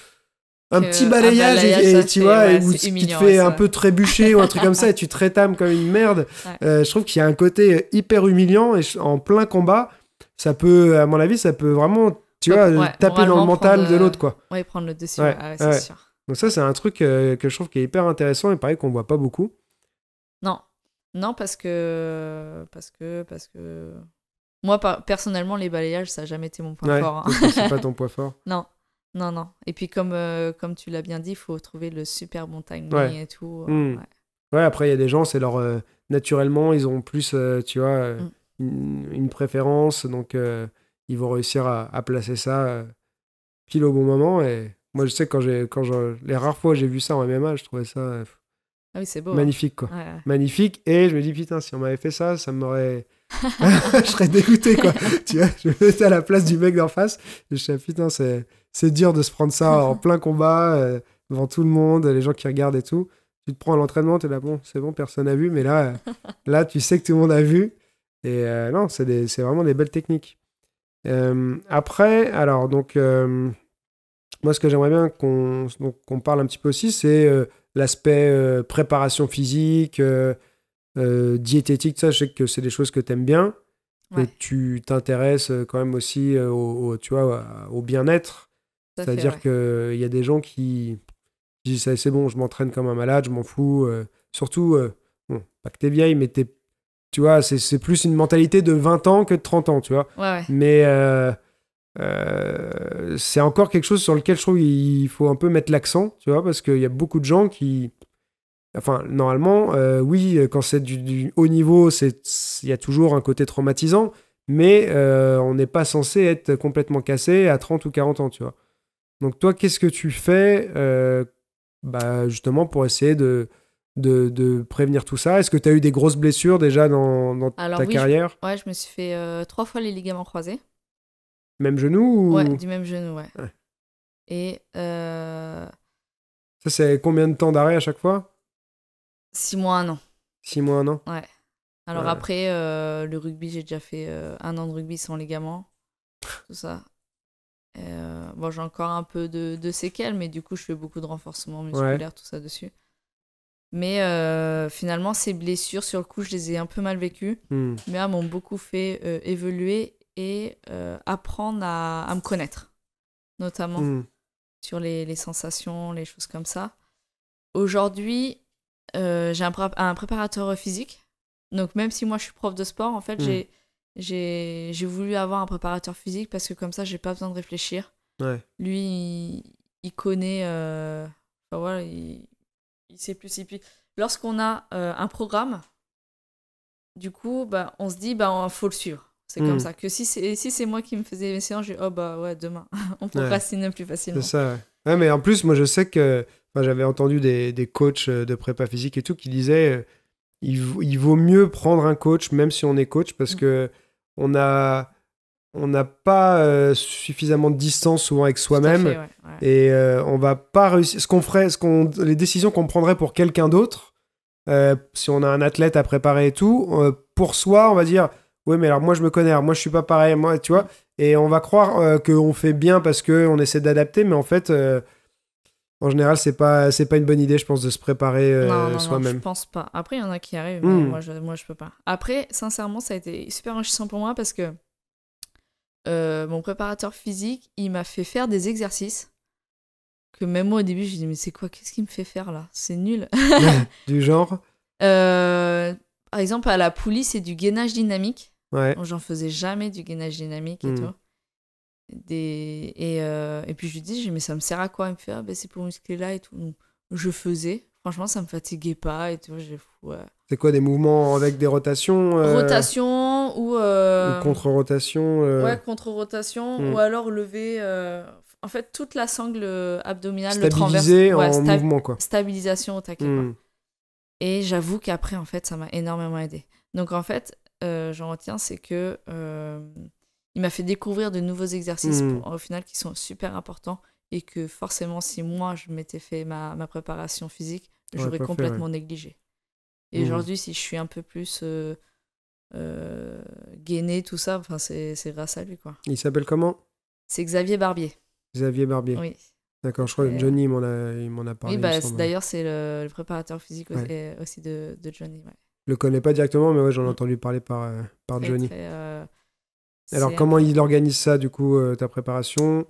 un petit balayage, et, tu vois, te fait un peu trébucher ou un truc comme ça et tu te rétames comme une merde. Euh, je trouve qu'il y a un côté euh, hyper humiliant et en plein combat, ça peut, à mon avis, ça peut vraiment, tu vois, taper dans le mental de euh, l'autre, quoi. prendre le dessus, c'est Donc ça, c'est un truc que je trouve qui est hyper intéressant et pareil qu'on voit pas beaucoup. Non, non parce que, parce que, parce que, moi personnellement, les balayages, ça n'a jamais été mon point fort. Hein. C'est pas ton point fort. non. Non, non. Et puis, comme, euh, comme tu l'as bien dit, il faut trouver le super bon timing et tout. Euh, hmm. Ouais. après, il y a des gens, c'est leur. Euh, naturellement, ils ont plus, tu vois, hmm. une, une, préférence. Donc, ils vont réussir à, placer ça pile au bon moment. Et moi, je sais, quand, quand je, les rares fois j'ai vu ça en MMA, je trouvais ça. Ah oui, c'est beau. Hein. Magnifique, quoi. Magnifique. Et je me dis, putain, si on m'avait fait ça, ça m'aurait. je serais dégoûté, quoi. tu vois, je me mettais à la place du mec d'en face. je me dis, putain, c'est c'est dur de se prendre ça en plein combat, euh, devant tout le monde, les gens qui regardent et tout. Tu te prends à l'entraînement, tu es là, bon, c'est bon, personne n'a vu, mais là, euh, là, tu sais que tout le monde a vu. Et euh, non, c'est vraiment des belles techniques. après, alors, donc, moi, ce que j'aimerais bien qu'on parle un petit peu aussi, c'est l'aspect préparation physique, diététique, ça, je sais que c'est des choses que tu aimes bien. Et tu t'intéresses quand même aussi au tu vois, au bien-être c'est-à-dire qu'il y a des gens qui disent eh, c'est bon, je m'entraîne comme un malade, je m'en fous. Euh, surtout, euh, pas que t'es vieille, mais t'es. Tu vois, c'est plus une mentalité de 20 ans que de 30 ans, tu vois. Mais euh, c'est encore quelque chose sur lequel je trouve qu'il faut un peu mettre l'accent, tu vois, parce qu'il y a beaucoup de gens qui. Enfin, normalement, oui, quand c'est du, du, haut niveau, il y a toujours un côté traumatisant, mais on n'est pas censé être complètement cassé à 30 ou 40 ans, tu vois. Donc toi, qu'est-ce que tu fais euh, bah, justement pour essayer de, de, de prévenir tout ça Est-ce que tu as eu des grosses blessures déjà dans, dans ta carrière je, je me suis fait euh, trois fois les ligaments croisés. Même genou Ouais, du même genou, ouais. Et... Euh ça, c'est combien de temps d'arrêt à chaque fois Six mois, un an. Six mois, un an Ouais. Alors après, le rugby, j'ai déjà fait un an de rugby sans ligaments. Tout ça. Euh, bon, j'ai encore un peu de, séquelles, mais du coup, je fais beaucoup de renforcement musculaire, tout ça dessus. Mais euh, finalement, ces blessures, sur le coup, je les ai un peu mal vécues, hmm. mais elles m'ont beaucoup fait euh, évoluer et apprendre à, me connaître, notamment hmm. sur les, sensations, les choses comme ça. Aujourd'hui, j'ai un, un, préparateur physique. Donc, même si moi, je suis prof de sport, en fait, hmm. j'ai j'ai voulu avoir un préparateur physique parce que comme ça, j'ai pas besoin de réfléchir. Lui, il, connaît. Euh, enfin, voilà, il, il, sait plus. si lorsqu'on a euh, un programme, du coup, bah, on se dit, bah, faut le suivre. C'est comme hmm. ça. Que si c'est si moi qui me faisais mes séances, j'ai oh bah ouais, demain, on peut ouais. plus facilement. C'est ça, ouais. Mais en plus, moi, je sais que j'avais entendu des, des, coachs euh, de prépa physique et tout qui disaient il, vaut mieux prendre un coach, même si on est coach, parce hmm. que on a on n'a pas euh, suffisamment de distance souvent avec soi-même et euh, on va pas réussir ce qu'on ferait ce qu'on les décisions qu'on prendrait pour quelqu'un d'autre euh, si on a un athlète à préparer et tout pour soi on va dire oui mais alors moi je me connais moi je suis pas pareil moi tu vois et on va croire qu'on fait bien parce que on essaie d'adapter mais en fait en général, c'est pas c'est pas une bonne idée, je pense, de se préparer euh, soi-même. Je pense pas. Après, il y en a qui arrivent, mais hmm. moi je moi je peux pas. Après, sincèrement, ça a été super enrichissant pour moi parce que euh, mon préparateur physique, il m'a fait faire des exercices que même moi au début, j'ai dit mais c'est quoi Qu'est-ce qu'il me fait faire là C'est nul. du genre euh, Par exemple, à la poulie, c'est du gainage dynamique. Ouais. J'en faisais jamais du gainage dynamique et hmm. tout. Des... Et, euh, et, puis je lui dis, mais ça me sert à quoi me fait, ah, ben, c'est pour muscler là et tout. je faisais. Franchement, ça me fatiguait pas et tout. C'est quoi des mouvements avec des rotations euh, rotation ou, euh, contre-rotation Ouais, contre-rotation hmm. ou alors lever. En fait, toute la sangle abdominale, Stabilisé le en mouvement quoi. Stabilisation au taquet. Hmm. Et j'avoue qu'après, en fait, ça m'a énormément aidé. Donc en fait, j'en retiens, c'est que il m'a fait découvrir de nouveaux exercices hmm. au final qui sont super importants et que forcément si moi je m'étais fait ma, ma, préparation physique, j'aurais complètement négligé. Et hmm. aujourd'hui, si je suis un peu plus euh, euh, gainé, tout ça, enfin, c'est grâce à lui. Quoi. Il s'appelle comment C'est Xavier Barbier. Xavier Barbier. Oui. D'accord, je crois que Johnny m'en a, a, parlé. Oui, bah, d'ailleurs, c'est le, préparateur physique aussi de, Johnny. Je ne Le connais pas directement, mais ouais, j'en ai hmm. entendu parler par, euh, par Johnny. Alors, comment il organise ça, du coup, euh, ta préparation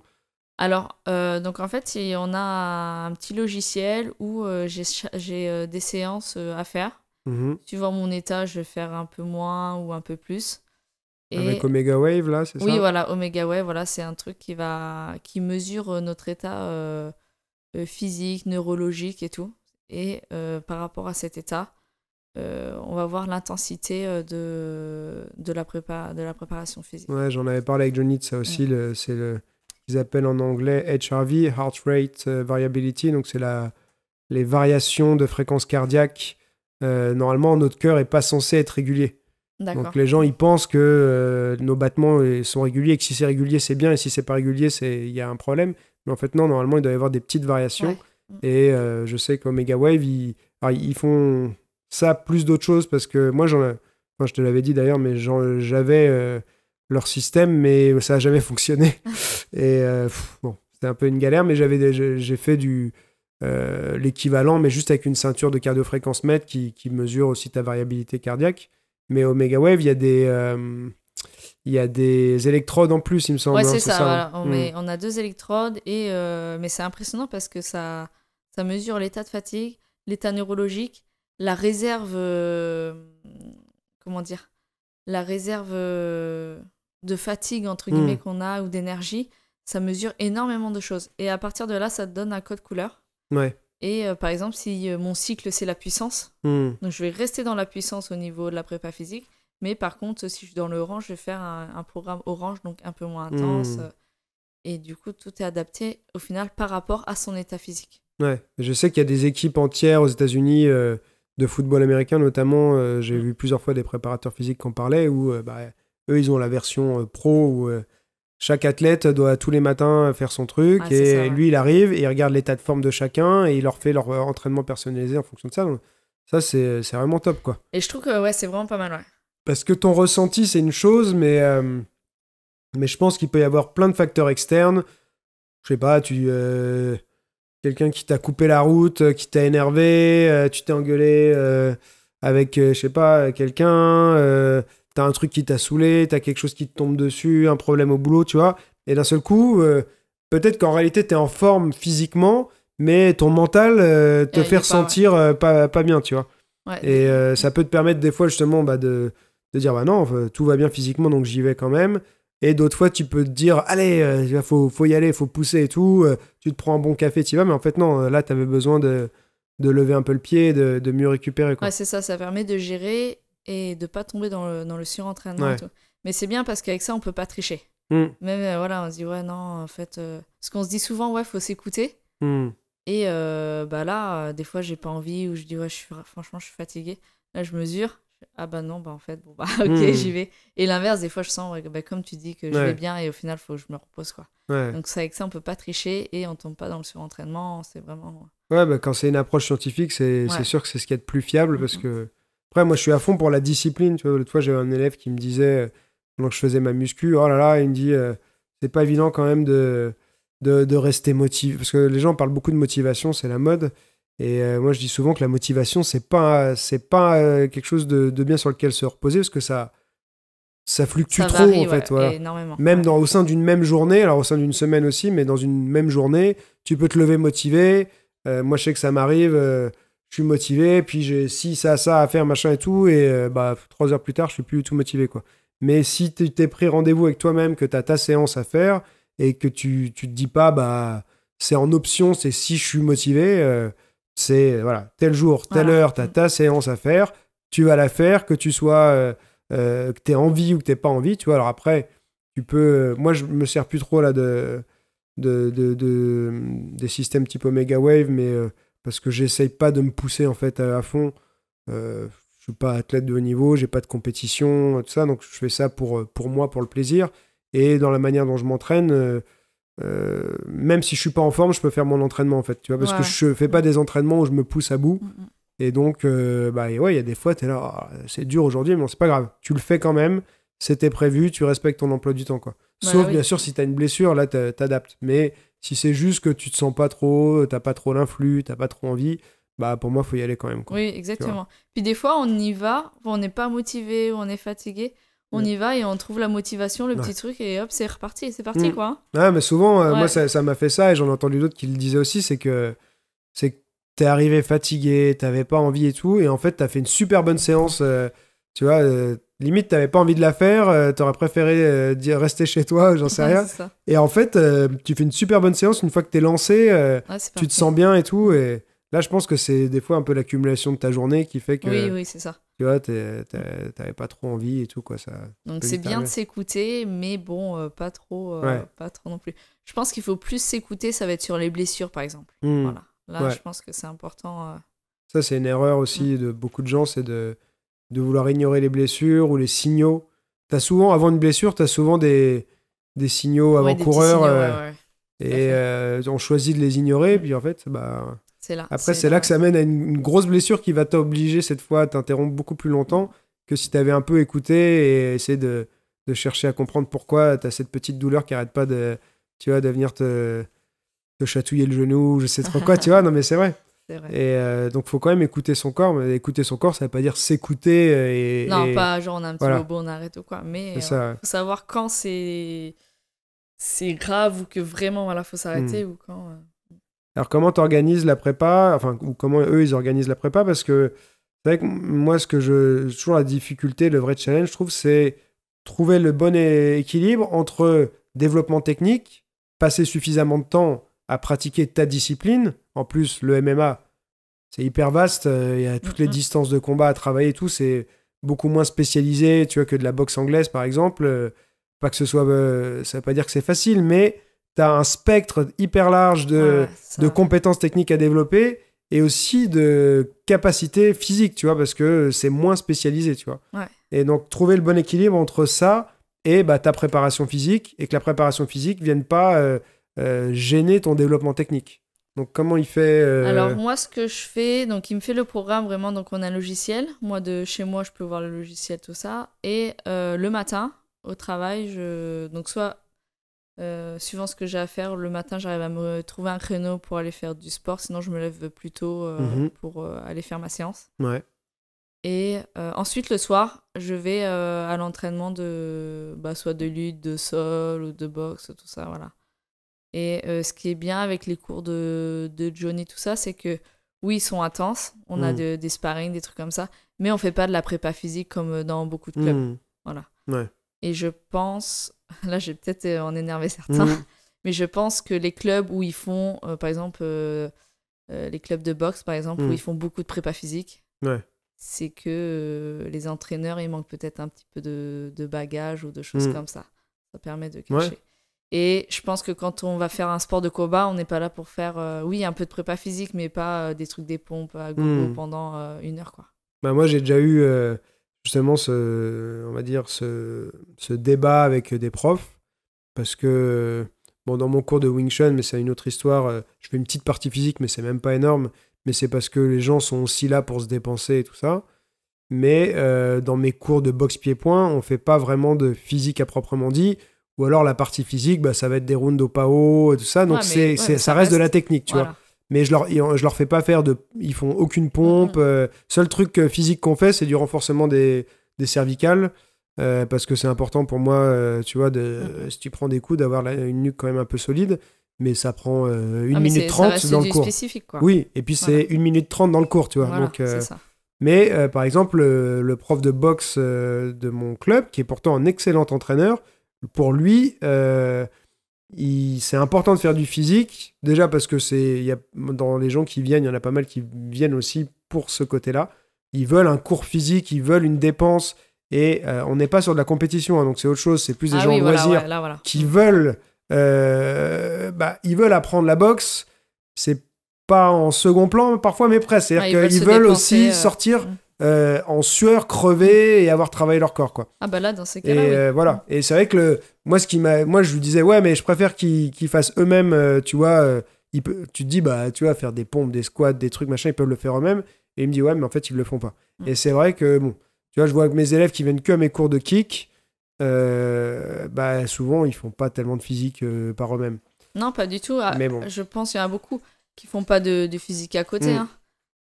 Alors, euh, donc en fait, on a un petit logiciel où euh, j'ai des séances à faire. Mmh Suivant mon état, je vais faire un peu moins ou un peu plus. Avec Omega Wave, là, c'est ça Oui, voilà, Omega Wave, voilà, c'est un truc qui, va... qui mesure notre état physique, neurologique et tout. Et par rapport à cet état, euh, on va voir l'intensité euh, de, de, la prépa, de la préparation physique. Ouais, j'en avais parlé avec Johnny de ça aussi. C'est le appellent en anglais HRV, Heart Rate euh, Variability. Donc, c'est les variations de fréquence cardiaque. normalement, notre cœur n'est pas censé être régulier. Donc, les gens, ils pensent que nos battements sont réguliers et que si c'est régulier, c'est bien. Et si c'est pas régulier, il y a un problème. Mais en fait, non, normalement, il doit y avoir des petites variations. Mm. Et je sais qu'Omega Wave, ils, ah, ils font ça plus d'autres choses parce que moi, j'en, je te l'avais dit d'ailleurs, mais j'avais euh, leur système, mais ça n'a jamais fonctionné. Et euh, c'était un peu une galère, mais j'avais, j'ai fait du euh, l'équivalent, mais juste avec une ceinture de cardiofréquence mètre qui, qui, mesure aussi ta variabilité cardiaque. Mais Omega Wave il y a des il y a des électrodes en plus, il me semble. Ouais, hein, c'est ça. Hein. Hmm. on, a deux électrodes, et, mais c'est impressionnant parce que ça, ça mesure l'état de fatigue, l'état neurologique, la réserve. Euh, comment dire La réserve euh, de fatigue, entre guillemets, hmm. qu'on a ou d'énergie, ça mesure énormément de choses. Et à partir de là, ça te donne un code couleur. Et euh, par exemple, si mon cycle, c'est la puissance, hmm. je vais rester dans la puissance au niveau de la prépa physique. Mais par contre, si je suis dans le je vais faire un, programme orange, donc un peu moins hmm. intense. Et du coup, tout est adapté au final par rapport à son état physique. Ouais, je sais qu'il y a des équipes entières aux États-Unis de football américain, notamment, euh, j'ai vu plusieurs fois des préparateurs physiques qui en parlaient, où euh, bah, eux, ils ont la version euh, pro où chaque athlète doit tous les matins faire son truc, et lui, il arrive, et il regarde l'état de forme de chacun, et il leur fait leur entraînement personnalisé en fonction de ça. ça, c'est vraiment top, quoi. Et je trouve que ouais, c'est vraiment pas mal, Parce que ton ressenti, c'est une chose, mais, mais je pense qu'il peut y avoir plein de facteurs externes. Je sais pas, tu Quelqu'un qui t'a coupé la route, euh, qui t'a énervé, euh, tu t'es engueulé euh, avec, je sais pas, quelqu'un, t'as un truc qui t'a saoulé, t'as quelque chose qui te tombe dessus, un problème au boulot, tu vois. Et d'un seul coup, peut-être qu'en réalité, t'es en forme physiquement, mais ton mental te fait ressentir pas, pas, bien, tu vois. Et ça peut te permettre des fois justement bah, de, de, dire bah non, tout va bien physiquement donc j'y vais quand même. Et d'autres fois, tu peux te dire, allez, euh, il faut, faut y aller, faut pousser et tout. Euh, tu te prends un bon café, tu vas. Mais en fait, non, là, tu avais besoin de, de, lever un peu le pied, de, de mieux récupérer. Quoi. c'est ça, ça permet de gérer et de pas tomber dans le, surentraînement. Mais c'est bien parce qu'avec ça, on peut pas tricher. Hmm. Même, euh, voilà, on se dit, ouais, non, en fait, ce qu'on se dit souvent, ouais, faut s'écouter. Hmm. Et bah là, des fois, j'ai pas envie ou je dis, ouais, je suis, franchement, je suis fatigué Là, je mesure ah bah non, bah en fait, bon bah ok, hmm. j'y vais. Et l'inverse, des fois, je sens, bah, comme tu dis, que je vais bien et au final, il faut que je me repose, quoi. Donc, c'est avec ça, on peut pas tricher et on tombe pas dans le surentraînement, c'est vraiment... Ouais, bah quand c'est une approche scientifique, c'est sûr que c'est ce qui est le plus fiable mm, parce mm. que... Après, moi, je suis à fond pour la discipline, tu vois. L'autre fois, j'avais un élève qui me disait, euh, pendant que je faisais ma muscu, oh là là, il me dit, euh, c'est pas évident quand même de, de, de rester motivé. Parce que les gens parlent beaucoup de motivation, c'est la mode. Et euh, moi, je dis souvent que la motivation, c'est pas, c'est pas euh, quelque chose de, bien sur lequel se reposer parce que ça, ça fluctue trop en fait. Même dans, au sein d'une même journée, alors au sein d'une semaine aussi, mais dans une même journée, tu peux te lever motivé. Euh, moi, je sais que ça m'arrive. je suis motivé, puis j'ai si ça, ça à faire, machin et tout, et bah trois heures plus tard, je suis plus du tout motivé quoi. Mais si tu t'es pris rendez-vous avec toi-même, que tu as ta séance à faire et que tu, tu te dis pas bah c'est en option, c'est si je suis motivé. C'est euh, voilà, tel jour, telle heure, tu as ta séance à faire, tu vas la faire, que tu sois, euh, euh, que tu aies envie ou que tu pas envie, tu vois. Alors après, tu peux. Moi, je me sers plus trop là de, de, de, des systèmes type Omega Wave, mais parce que j'essaye pas de me pousser en fait à, fond. je suis pas athlète de haut niveau, j'ai pas de compétition, tout ça, donc je fais ça pour, pour moi, pour le plaisir. Et dans la manière dont je m'entraîne, euh, même si je suis pas en forme, je peux faire mon entraînement en fait, tu vois, parce que je fais pas mm. des entraînements où je me pousse à bout. Mm, mm. Et donc, euh, bah ouais, il y a des fois, es là, ah, c'est dur aujourd'hui, mais c'est pas grave, tu le fais quand même, c'était prévu, tu respectes ton emploi du temps, quoi. Bah Sauf, bien sûr, si tu as une blessure, là, t'adaptes. Mais si c'est juste que tu te sens pas trop, t'as pas trop l'influx, t'as pas trop envie, bah pour moi, faut y aller quand même, quoi. Oui, exactement. Puis des fois, on y va, on n'est pas motivé, on est fatigué, on y va et on trouve la motivation, le petit truc, et hop, c'est reparti, c'est parti, mm. quoi. Ouais, mais souvent, euh, moi, ça m'a fait ça, et j'en ai entendu d'autres qui le disaient aussi, c'est que c'est t'es arrivé fatigué, t'avais pas envie et tout, et en fait, t'as fait une super bonne séance, euh, tu vois, euh, limite, t'avais pas envie de la faire, t'aurais préféré dire, rester chez toi, j'en sais rien. Et en fait, tu fais une super bonne séance, une fois que t'es lancé, tu te sens bien et tout, et Là, je pense que c'est des fois un peu l'accumulation de ta journée qui fait que. Oui, oui, c'est ça. Tu vois, t'avais pas trop envie et tout, quoi. Ça, Donc, c'est bien de s'écouter, mais bon, euh, pas, trop, euh, pas trop non plus. Je pense qu'il faut plus s'écouter, ça va être sur les blessures, par exemple. Hmm. Voilà. Là, je pense que c'est important. Euh, ça, c'est une erreur aussi de beaucoup de gens, c'est de, de vouloir ignorer les blessures ou les signaux. T'as souvent, avant une blessure, t'as souvent des, des signaux avant-coureurs. et on choisit de les ignorer, mm. puis en fait, bah après, c'est là que ça mène à une, grosse blessure qui va t'obliger cette fois à t'interrompre beaucoup plus longtemps que si tu avais un peu écouté et essayé de, chercher à comprendre pourquoi tu as cette petite douleur qui arrête pas de, tu vois, de venir te, chatouiller le genou, je sais trop quoi, tu vois. Non, mais c'est vrai. Vrai. Et euh, donc, faut quand même écouter son corps. Mais écouter son corps, ça veut pas dire s'écouter. Et, non, pas genre on a un petit on arrête ou quoi. Mais euh, il faut savoir quand c'est grave ou que vraiment, voilà, faut s'arrêter hmm. ou quand. Euh, alors comment organises la prépa, enfin ou comment eux ils organisent la prépa parce que c'est vrai moi ce que je toujours la difficulté, le vrai challenge, je trouve c'est trouver le bon équilibre entre développement technique, passer suffisamment de temps à pratiquer ta discipline, en plus le MMA c'est hyper vaste, euh, il y a toutes les mm-hmm. distances de combat à travailler et tout, c'est beaucoup moins spécialisé, tu vois que de la boxe anglaise par exemple, euh, pas que ce soit euh, Ça ne veut pas dire que c'est facile mais tu un spectre hyper large de, de compétences techniques à développer et aussi de capacités physiques, tu vois, parce que c'est moins spécialisé, tu vois. Et donc, trouver le bon équilibre entre ça et bah, ta préparation physique, et que la préparation physique vienne pas euh, euh, gêner ton développement technique. Donc, comment il fait euh, Alors, moi, ce que je fais, donc, il me fait le programme vraiment. Donc, on a un logiciel. Moi, de chez moi, je peux voir le logiciel, tout ça. Et le matin, au travail, je... donc, soit euh, suivant ce que j'ai à faire, le matin, j'arrive à me trouver un créneau pour aller faire du sport. Sinon, je me lève plus tôt euh, mhm. pour euh, aller faire ma séance. Et ensuite, le soir, je vais à l'entraînement de bah, soit de lutte, de sol ou de boxe, tout ça, voilà. Et ce qui est bien avec les cours de, de Johnny, tout ça, c'est que oui, ils sont intenses. On a mhm. des sparring, des trucs comme ça. Mais on fait pas de la prépa physique comme dans beaucoup de clubs. Mhm. Voilà. Ouais. Et je pense, là j'ai peut-être euh, en énervé certains, mmh. mais je pense que les clubs où ils font, euh, par exemple, euh, les clubs de boxe, par exemple, où mmh. ils font beaucoup de prépa physique, c'est que les entraîneurs, ils manquent peut-être un petit peu de, de bagages ou de choses mmh. comme ça. Ça permet de cacher. Et je pense que quand on va faire un sport de combat, on n'est pas là pour faire, oui, un peu de prépa physique, mais pas des trucs des pompes à gogo pendant une heure, quoi. Bah moi, j'ai déjà eu justement ce, on va dire, ce, débat avec des profs. Parce que, bon, dans mon cours de Wing Chun, mais c'est une autre histoire, euh, je fais une petite partie physique, mais c'est même pas énorme. Mais c'est parce que les gens sont aussi là pour se dépenser et tout ça. Mais euh, dans mes cours de boxe pied-point, on fait pas vraiment de physique à proprement dit. Ou alors la partie physique, bah, ça va être des rounds au pao et tout ça. Donc c'est, ça, reste, de la technique, tu vois mais je leur, je leur fais pas faire de. Ils font aucune pompe. Euh, seul truc euh, physique qu'on fait, c'est du renforcement des, des cervicales. Euh, parce que c'est important pour moi, tu vois, de, si tu prends des coups, d'avoir une nuque quand même un peu solide. Mais ça prend une ah, minute trente dans le cours. Spécifique, quoi. Oui, et puis c'est 1 une minute trente dans le cours, tu vois. donc, ça. Mais par exemple, le prof de boxe de mon club, qui est pourtant un excellent entraîneur, pour lui, c'est important de faire du physique, déjà parce que c'est y dans les gens qui viennent, il y en a pas mal qui viennent aussi pour ce côté-là. Ils veulent un cours physique, ils veulent une dépense, et euh, on n'est pas sur de la compétition, hein, donc c'est autre chose, c'est plus des ah gens loisirs qui mm. veulent, euh, bah, ils veulent apprendre la boxe, c'est pas en second plan parfois, mais presque. C'est-à-dire qu'ils ah, veulent, ils veulent aussi euh, sortir mm. Euh, en sueur, crever et avoir travaillé leur corps, quoi. Ah bah là, dans ces cas-là. Et euh, voilà. Et c'est vrai que moi, ce qui m'a, moi, je lui disais, ouais, mais je préfère qu'ils fassent eux-mêmes, euh, tu vois. tu te dis, bah, tu vois, faire des pompes, des squats, des trucs, machin, ils peuvent le faire eux-mêmes. Et il me dit, ouais, mais en fait, ils le font pas. Mm. Et c'est vrai que, bon, tu vois, je vois que mes élèves qui viennent que à mes cours de kick, bah, souvent, ils font pas tellement de physique par eux-mêmes. Non, pas du tout. Ah, mais bon. Je pense qu'il y en a beaucoup qui font pas de, physique à côté. Mm. Hein.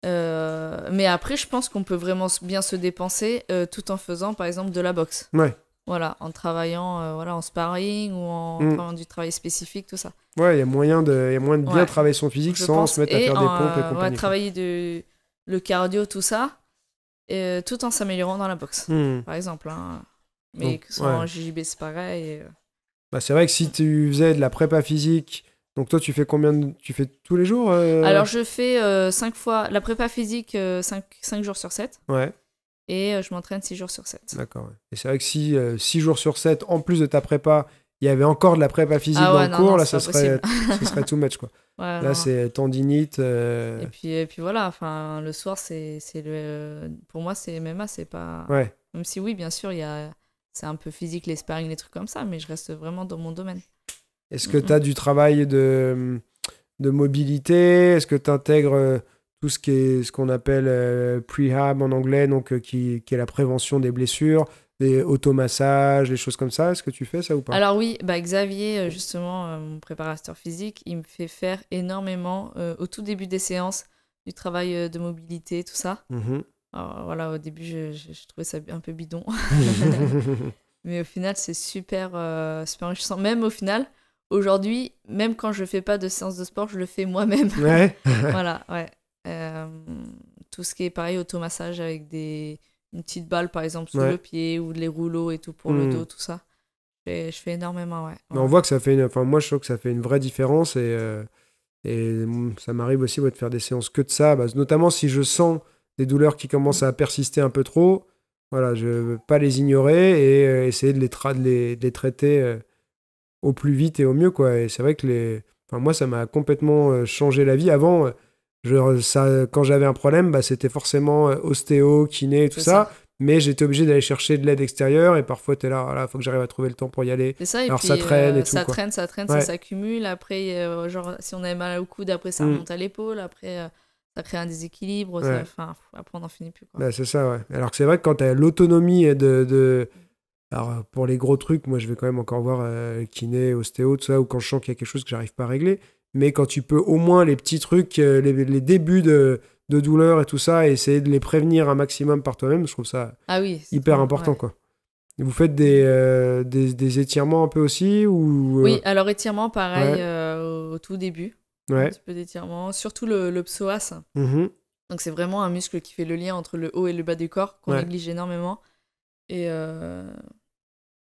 Euh, mais après, je pense qu'on peut vraiment bien se dépenser euh, tout en faisant, par exemple, de la boxe. Ouais. Voilà, en travaillant euh, voilà, en sparring ou en faisant mm. du travail spécifique, tout ça. Ouais, il y a moyen de, y a moyen de bien travailler son physique sans se mettre à faire des pompes et compagnie. Ouais, travailler de, le cardio, tout ça, tout en s'améliorant dans la boxe, mm. par exemple. Hein. Mais que ce soit en JJB, c'est pareil. Bah, c'est vrai que si tu faisais de la prépa physique donc toi, tu fais combien de... Tu fais tous les jours euh, Alors je fais 5 euh, fois la prépa physique 5, euh, jours sur 7. Ouais. Et je m'entraîne 6 jours sur 7. D'accord. Et c'est vrai que si 6 jours sur 7, en plus de ta prépa, il y avait encore de la prépa physique en ah cours, là, ça serait, serait tout match. Quoi. là, c'est tendinite. Et, puis, et puis voilà, enfin, le soir, c'est le... pour moi, c'est MMA, c'est pas... Même si oui, bien sûr, il y a... c'est un peu physique, les sparring, les trucs comme ça, mais je reste vraiment dans mon domaine. Est-ce que tu as du travail de, de mobilité Est-ce que tu intègres euh, tout ce qui est ce qu'on appelle euh, prehab en anglais, donc euh, qui, qui, est la prévention des blessures, des automassages, des choses comme ça. Est-ce que tu fais ça ou pas Alors oui, bah, Xavier, justement, mon préparateur physique, il me fait faire énormément au tout début des séances du travail de mobilité, tout ça. Mm-hmm. Alors, voilà, au début, je, je, trouvais ça un peu bidon. Mais au final, c'est super, super enrichissant. Même au final, Aujourd'hui, même quand je fais pas de séance de sport, je le fais moi-même. Ouais. voilà, ouais. Euh, tout ce qui est pareil, automassage avec des une petite balle par exemple sur le pied ou les rouleaux et tout pour le hmm. dos, tout ça. je fais énormément, ouais. Mais on voit que ça fait une... Enfin, moi, je trouve que ça fait une vraie différence et, euh, ça m'arrive aussi de faire des séances que de ça, bah, notamment si je sens des douleurs qui commencent à persister un peu trop. Voilà, je veux pas les ignorer et euh, essayer de les, les, de les traiter au plus vite et au mieux, quoi. Et c'est vrai que les. Enfin, moi, ça m'a complètement euh, changé la vie. Avant, je, euh, ça, quand j'avais un problème, bah, c'était forcément euh, ostéo, kiné, tout ça. Mais j'étais obligé d'aller chercher de l'aide extérieure et parfois tu es là, il ah faut que j'arrive à trouver le temps pour y aller. Ça, Alors ça traîne et tout. Ça traîne, ça traîne, ça s'accumule. Après, genre, si on a mal au coude, après ça mm. remonte à l'épaule. Après, ça crée un déséquilibre. Enfin, après, on n'en finit plus. Bah, c'est ça, ouais. Alors que c'est vrai que quand as l'autonomie de, alors, euh, pour les gros trucs, moi, je vais quand même encore voir euh, kiné, ostéo, tout ça, ou quand je sens qu'il y a quelque chose que j'arrive pas à régler. Mais quand tu peux au moins les petits trucs, euh, les, les débuts de, de, douleur et tout ça, essayer de les prévenir un maximum par toi-même, je trouve ça ah oui, hyper important, quoi. Vous faites des, des, étirements un peu aussi ou, Oui, alors étirements, pareil, au tout début. Un petit peu d'étirement. Surtout le, le psoas. Mhm. Donc, c'est vraiment un muscle qui fait le lien entre le haut et le bas du corps, qu'on néglige énormément. Et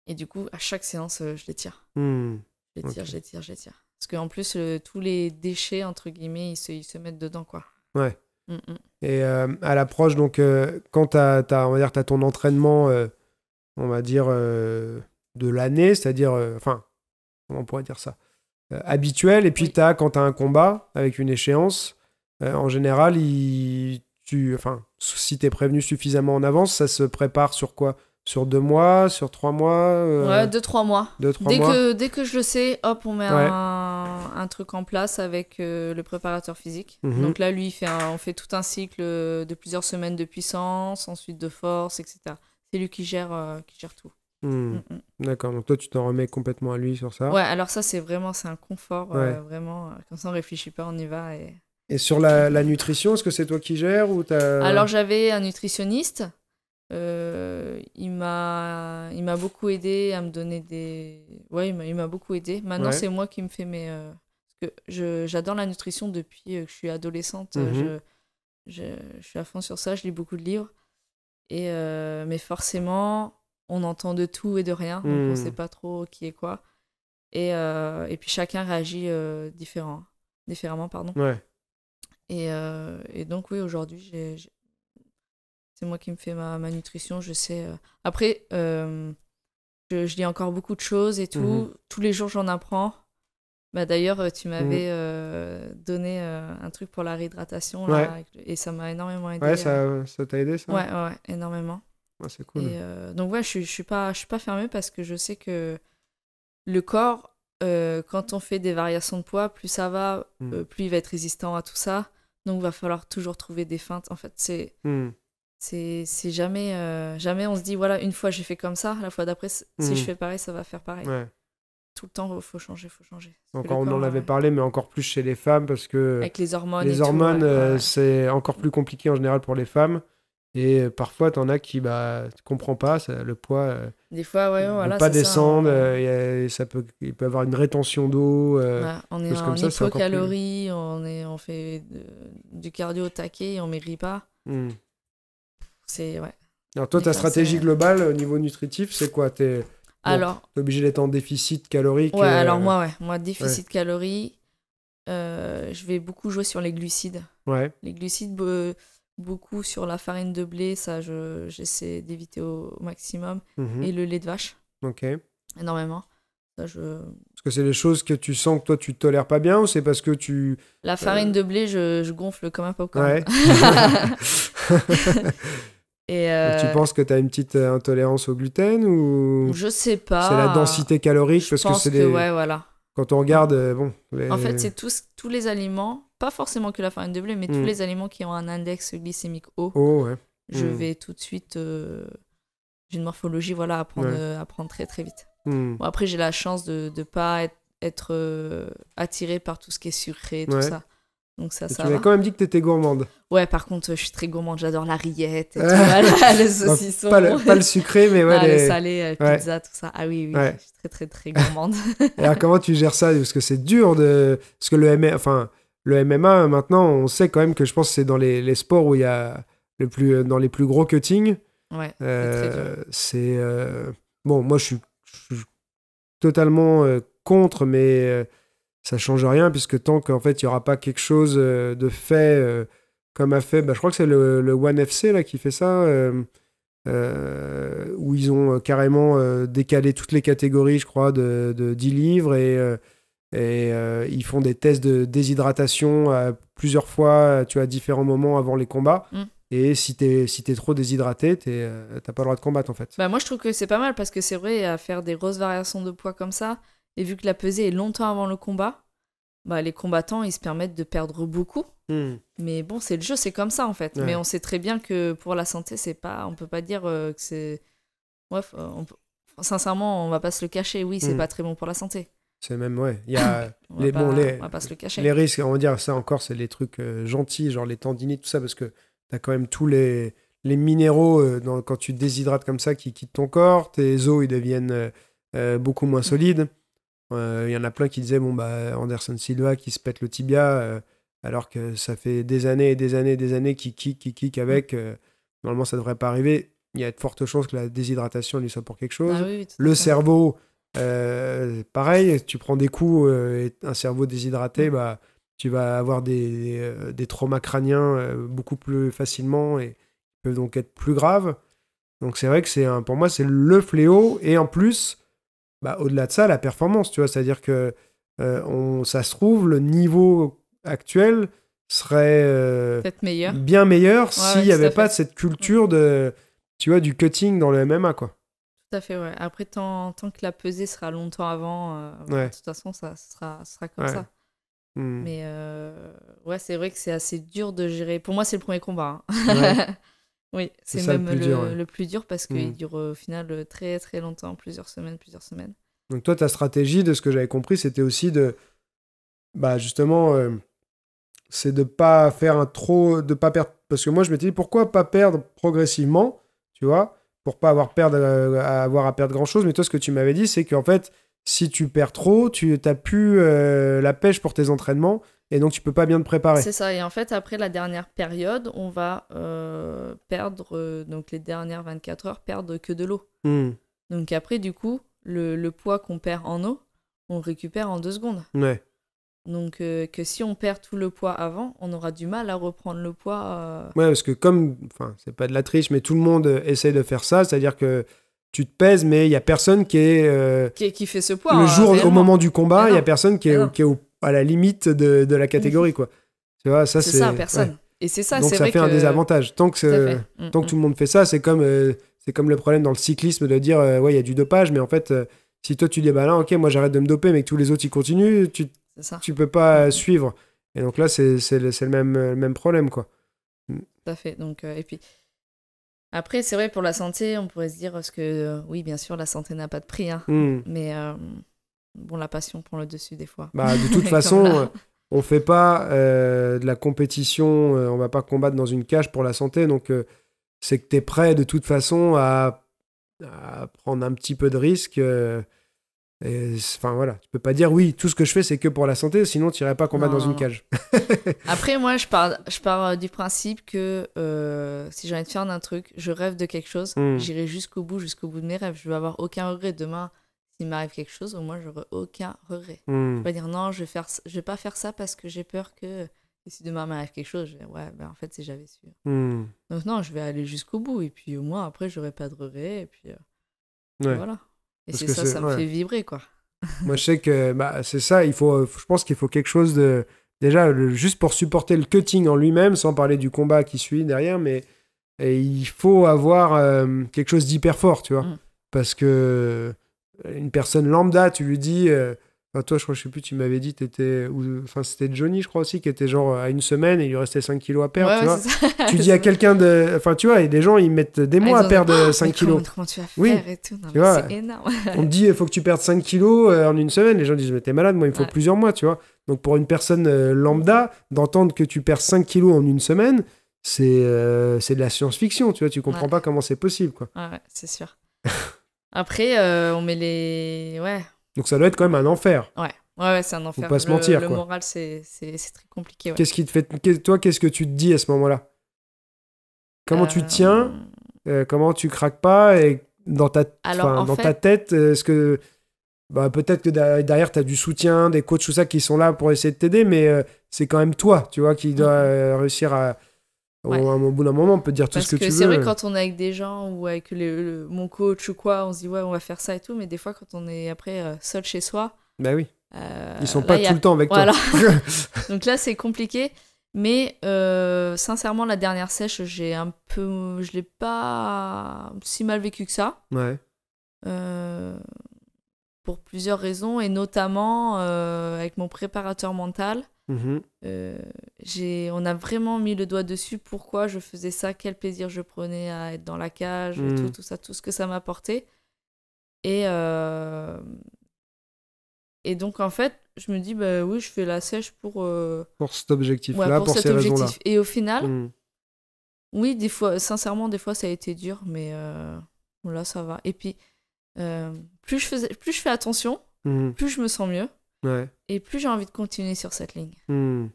et du coup, à chaque séance, euh, je les tire. Hmm. Je les tire, je les tire, je les tire. Parce qu'en plus, tous les déchets, entre guillemets, ils se, ils se mettent dedans, quoi. Ouais. Mm, mm. Et euh, à l'approche, donc, euh, quand tu as, on va dire, as ton entraînement, on va dire, de l'année, c'est-à-dire, enfin, on pourrait dire ça, habituel, et puis tu as, quand tu as un combat avec une échéance, en général, tu, enfin, si tu es prévenu suffisamment en avance, ça se prépare sur quoi sur deux mois, sur trois mois. Euh, ouais, deux, trois mois. dès, Que, dès que je le sais, hop, on met un, truc en place avec euh, le préparateur physique. Mhm. Donc là, lui, fait on fait tout un cycle euh, de plusieurs semaines de puissance, ensuite de force, etc. C'est lui qui gère, qui gère tout. Hmm. Mm, mm. D'accord, donc toi, tu t'en remets complètement à lui sur ça. Ouais, alors ça, c'est vraiment, c'est un confort, vraiment. Comme ça, on réfléchit pas, on y va. Et, sur la, nutrition, est-ce que c'est toi qui gères ou as... Alors, j'avais un nutritionniste. Euh, il m'a il m'a beaucoup aidé à me donner des ouais il m'a beaucoup aidé maintenant c'est moi qui me fais mes euh, parce que j'adore la nutrition depuis euh, que je suis adolescente mhm. je, je, suis à fond sur ça je lis beaucoup de livres et mais forcément on entend de tout et de rien donc on hmm. sait pas trop qui est quoi et, et puis chacun réagit différent différemment pardon et, et donc oui aujourd'hui j'ai c'est moi qui me fais ma, nutrition, je sais. Euh. Après, euh, je, lis encore beaucoup de choses et tout. Mhm. Tous les jours, j'en apprends. Bah, D'ailleurs, tu mhm. m'avais euh, donné un truc pour la réhydratation là, et ça m'a énormément aidé. Ouais, ça t'a aidé ça ouais, ouais, énormément. c'est cool. donc, ouais, je, je, suis pas, je suis pas fermée parce que je sais que le corps, quand on fait des variations de poids, plus ça va, hmm. plus il va être résistant à tout ça. Donc, il va falloir toujours trouver des feintes. En fait, c'est. Hmm. C'est jamais, euh, jamais on se dit, voilà, une fois j'ai fait comme ça, la fois d'après, si hmm. je fais pareil, ça va faire pareil. Tout le temps, faut changer, faut changer. Encore, on en avait parlé, mais encore plus chez les femmes parce que. Avec les hormones. Les hormones, euh, c'est encore plus compliqué en général pour les femmes. Et euh, parfois, tu en as qui, bah, comprends pas, le poids. des fois, ouais, voilà, pas hein, descendre, ça, peut, il peut avoir une rétention d'eau. on est en hypocalorie, calories on, est, on fait du cardio taqué et on maigrit pas. Hmm. C'est Alors toi, ta stratégie globale au euh, niveau nutritif, c'est quoi T'es obligé d'être en déficit calorique. Ouais, euh, alors moi, ouais, moi déficit ouais. Euh, je vais beaucoup jouer sur les glucides. Ouais. Les glucides, beaucoup sur la farine de blé, ça, j'essaie d'éviter au maximum. Mhm. Et le lait de vache. Ok. Énormément. Parce que c'est les choses que tu sens que toi tu tolères pas bien ou c'est parce que tu. La farine de blé, je, je, gonfle comme un popcorn. Ouais. tu euh, penses que tu as une petite euh, intolérance au gluten ou Je sais pas. C'est la densité calorique je parce pense que c'est des... voilà. Quand on regarde euh, bon En fait, c'est tous tous les aliments, pas forcément que la farine de blé, mais tous hmm. les aliments qui ont un index glycémique haut. Oh, ouais. Je hmm. vais tout de suite d'une j'ai une morphologie voilà à prendre, très très vite. Hmm. Bon, après j'ai la chance de ne pas être, être attiré par tout ce qui est sucré et tout ça. Donc ça, tu m'as quand même dit que tu étais gourmande. Ouais, par contre, je suis très gourmande. J'adore la rillette, et tout, les saucissons. Pas le, sucré, mais ouais. Ah, Le salé, la euh, pizza, tout ça. Ah oui, oui, je suis très, très, très gourmande. alors, comment tu gères ça Parce que c'est dur de... Parce que le, M... enfin, le MMA, euh, maintenant, on sait quand même que je pense que c'est dans les, sports où il y a le plus... Euh, dans les plus gros cuttings. Ouais, c'est... Bon, moi, je suis, totalement contre, mais ça change rien puisque tant qu'en fait il n'y aura pas quelque chose euh, de fait euh, comme a fait, bah, je crois que c'est le, le, One FC là qui fait ça. Euh, où ils ont carrément décalé toutes les catégories, je crois, de, 10 livres et, ils font des tests de déshydratation plusieurs fois, tu as à différents moments avant les combats. Mm. Et si t'es si es trop déshydraté, t'as pas le droit de combattre en fait. Bah, moi je trouve que c'est pas mal parce que c'est vrai à faire des grosses variations de poids comme ça, et vu que la pesée est longtemps avant le combat, bah, les combattants, ils se permettent de perdre beaucoup. Hmm. Mais bon, c'est le jeu, c'est comme ça en fait. Mais on sait très bien que pour la santé, c'est pas, on peut pas dire euh, que c'est. Ouais, euh, on sincèrement, on va pas se le cacher. Oui, c'est n'est hmm. pas très bon pour la santé. C'est même, ouais. Il y a les, va pas se le cacher. les risques, on va dire, ça encore, c'est les trucs euh, gentils, genre les tendinites, tout ça, parce que tu as quand même tous les, les minéraux dans, quand tu déshydrates comme ça qui quittent ton corps, tes os, ils deviennent beaucoup moins solides. Euh, il y en a plein qui disaient bon, bah, Anderson Silva qui se pète le tibia, euh, alors que ça fait des années et des années et des années qu'il kick, qui qui mm. avec. Euh, normalement, ça devrait pas arriver. Il y a de fortes chances que la déshydratation lui soit pour quelque bah chose. le cerveau. pareil, tu prends des coups et un cerveau déshydraté, mm. bah, tu vas avoir des, des, traumas crâniens beaucoup plus facilement et peuvent donc être plus graves. Donc c'est vrai que c'est pour moi c'est le fléau et en plus bah, au-delà de ça, la performance, tu vois. C'est-à-dire que euh, on, ça se trouve, le niveau actuel serait euh, bien meilleur s'il n'y avait pas cette culture de, tu vois, du cutting dans le MMA, quoi. Tout à fait, ouais. Après, tant, que la pesée sera longtemps avant, euh, de toute façon, ça, sera, sera comme ça. Hmm. Mais ouais, c'est vrai que c'est assez dur de gérer. Pour moi, c'est le premier combat. Hein. Oui, c'est même le plus, dur, parce qu'il mm. dure euh, au final euh, très très longtemps, plusieurs semaines, plusieurs semaines. Donc toi, ta stratégie, de ce que j'avais compris, c'était aussi de, bah justement, euh, c'est de pas faire un trop, de pas perdre, parce que moi je m'étais dit pourquoi pas perdre progressivement, tu vois, pour pas avoir perdre, avoir à perdre grand chose. Mais toi, ce que tu m'avais dit, c'est qu'en fait, si tu perds trop, tu t'as plus la pêche pour tes entraînements et donc, tu peux pas bien te préparer. C'est ça. Et en fait, après la dernière période, on va euh, perdre, euh, donc les dernières 24 heures, perdre que de l'eau. Hmm. Donc après, du coup, le, poids qu'on perd en eau, on récupère en deux secondes. Ouais. Donc euh, que si on perd tout le poids avant, on aura du mal à reprendre le poids. Euh... Ouais, parce que comme, enfin, c'est pas de la triche, mais tout le monde essaie de faire ça, c'est-à-dire que tu te pèses, mais il y a personne qui est, qui, fait ce poids. Le jour, hein, au moment du combat, il y a personne qui est, qui est, au à la limite de, de la catégorie, mhm. quoi. Tu vois, ça, c'est ça, personne. Et c'est ça, Donc, ça fait un désavantage. Tant que, tout mm, que mm. tout le monde fait ça, c'est comme, euh, c'est comme le problème dans le cyclisme de dire, euh, ouais, il y a du dopage, mais en fait, euh, si toi, tu dis, bah là, ok, moi, j'arrête de me doper, mais que tous les autres, ils continuent, tu, tu peux pas mm. suivre. Et donc là, c'est le, le, même, le même problème, quoi. Tout à fait. Donc, et puis, après, c'est vrai, pour la santé, on pourrait se dire, parce que, oui, bien sûr, la santé n'a pas de prix, hein, mais bon, la passion prend le dessus des fois. Bah, de toute façon, on euh, on fait pas euh, de la compétition, euh, on va pas combattre dans une cage pour la santé, donc c'est que tu es prêt de toute façon à, prendre un petit peu de risque. Enfin voilà, tu peux pas dire oui, tout ce que je fais c'est que pour la santé, sinon tu n'irais pas combattre dans une cage. Après, moi je pars, je pars du principe que si j'ai envie de faire un truc, je rêve de quelque chose, hmm. j'irai jusqu'au bout, jusqu'au bout de mes rêves. Je ne vais avoir aucun regret. Demain, s'il m'arrive quelque chose, au moins, j'aurai aucun regret. Hmm. Je vais dire non, je vais, faire, je vais pas faire ça parce que j'ai peur que si demain m'arrive quelque chose, ouais, ben en fait, c'est j'avais su. Hmm. Donc, non, je vais aller jusqu'au bout. Et puis, au moins, après, j'aurai pas de regret. Et puis, euh, voilà. Et c'est ça, ça me fait vibrer, quoi. Moi, je sais que bah, c'est ça. Il faut, je pense qu'il faut quelque chose de. Déjà, juste pour supporter le cutting en lui-même, sans parler du combat qui suit derrière, mais il faut avoir euh, quelque chose d'hyper fort, tu vois. Mm. Parce que euh, une personne lambda, tu lui dis. Euh, enfin, toi, je crois, je sais plus, tu m'avais dit, t'étais. Enfin, c'était Johnny, je crois aussi, qui était genre à une semaine et il lui restait 5 kilos à perdre. tu, dis à quelqu'un de. Enfin, tu vois, et des gens, ils mettent des ah, mois à perdre 5 kg euh, kilos. Comment, tu vas faire oui, et tout C'est énorme. on te dit, il faut que tu perdes 5 kilos en une semaine. Les gens disent, mais t'es malade, moi, il me faut plusieurs mois, tu vois. Donc, pour une personne lambda, d'entendre que tu perds 5 kilos en une semaine, c'est c'est de la science-fiction, tu vois. Tu comprends pas comment c'est possible, quoi. Ouais, c'est sûr. Après, euh, on met les. Ouais. Donc ça doit être quand même un enfer. Ouais. Ouais, c'est un enfer. Faut pas se mentir. Le, moral, c'est très compliqué. Qu'est-ce qui te fait. toi, qu'est-ce que tu te dis à ce moment-là Comment tu tiens euh. Euh, Comment tu craques pas Et dans ta, dans ta tête, est-ce que. Bah, peut-être que derrière, tu as du soutien, des coachs, tout ça, qui sont là pour essayer de t'aider, mais c'est quand même toi, tu vois, qui mmh. dois réussir à, au bout d'un moment, on peut dire tout ce que, tu veux. C'est vrai, quand on est avec des gens ou avec mon coach ou quoi, on se dit ouais, on va faire ça et tout, mais des fois, quand on est après euh, seul chez soi. Bah oui. Euh, Ils sont pas tout le temps avec toi. Donc là, c'est compliqué. Mais euh, sincèrement, la dernière sèche, j'ai un peu, je l'ai pas si mal vécu que ça. pour plusieurs raisons et notamment avec mon préparateur mental. Mhm. Euh, on a vraiment mis le doigt dessus pourquoi je faisais ça, quel plaisir je prenais à être dans la cage, mhm. tout, ça, tout ce que ça m'apportait. Et, euh, et donc, en fait, je me dis, bah oui, je fais la sèche pour. Euh, pour cet objectif-là, Et au final, mhm. oui, des fois, sincèrement, des fois, ça a été dur, mais là, ça va. Et puis, plus, je faisais, plus je fais attention, plus je me sens mieux. Et plus j'ai envie de continuer sur cette ligne. Hmm.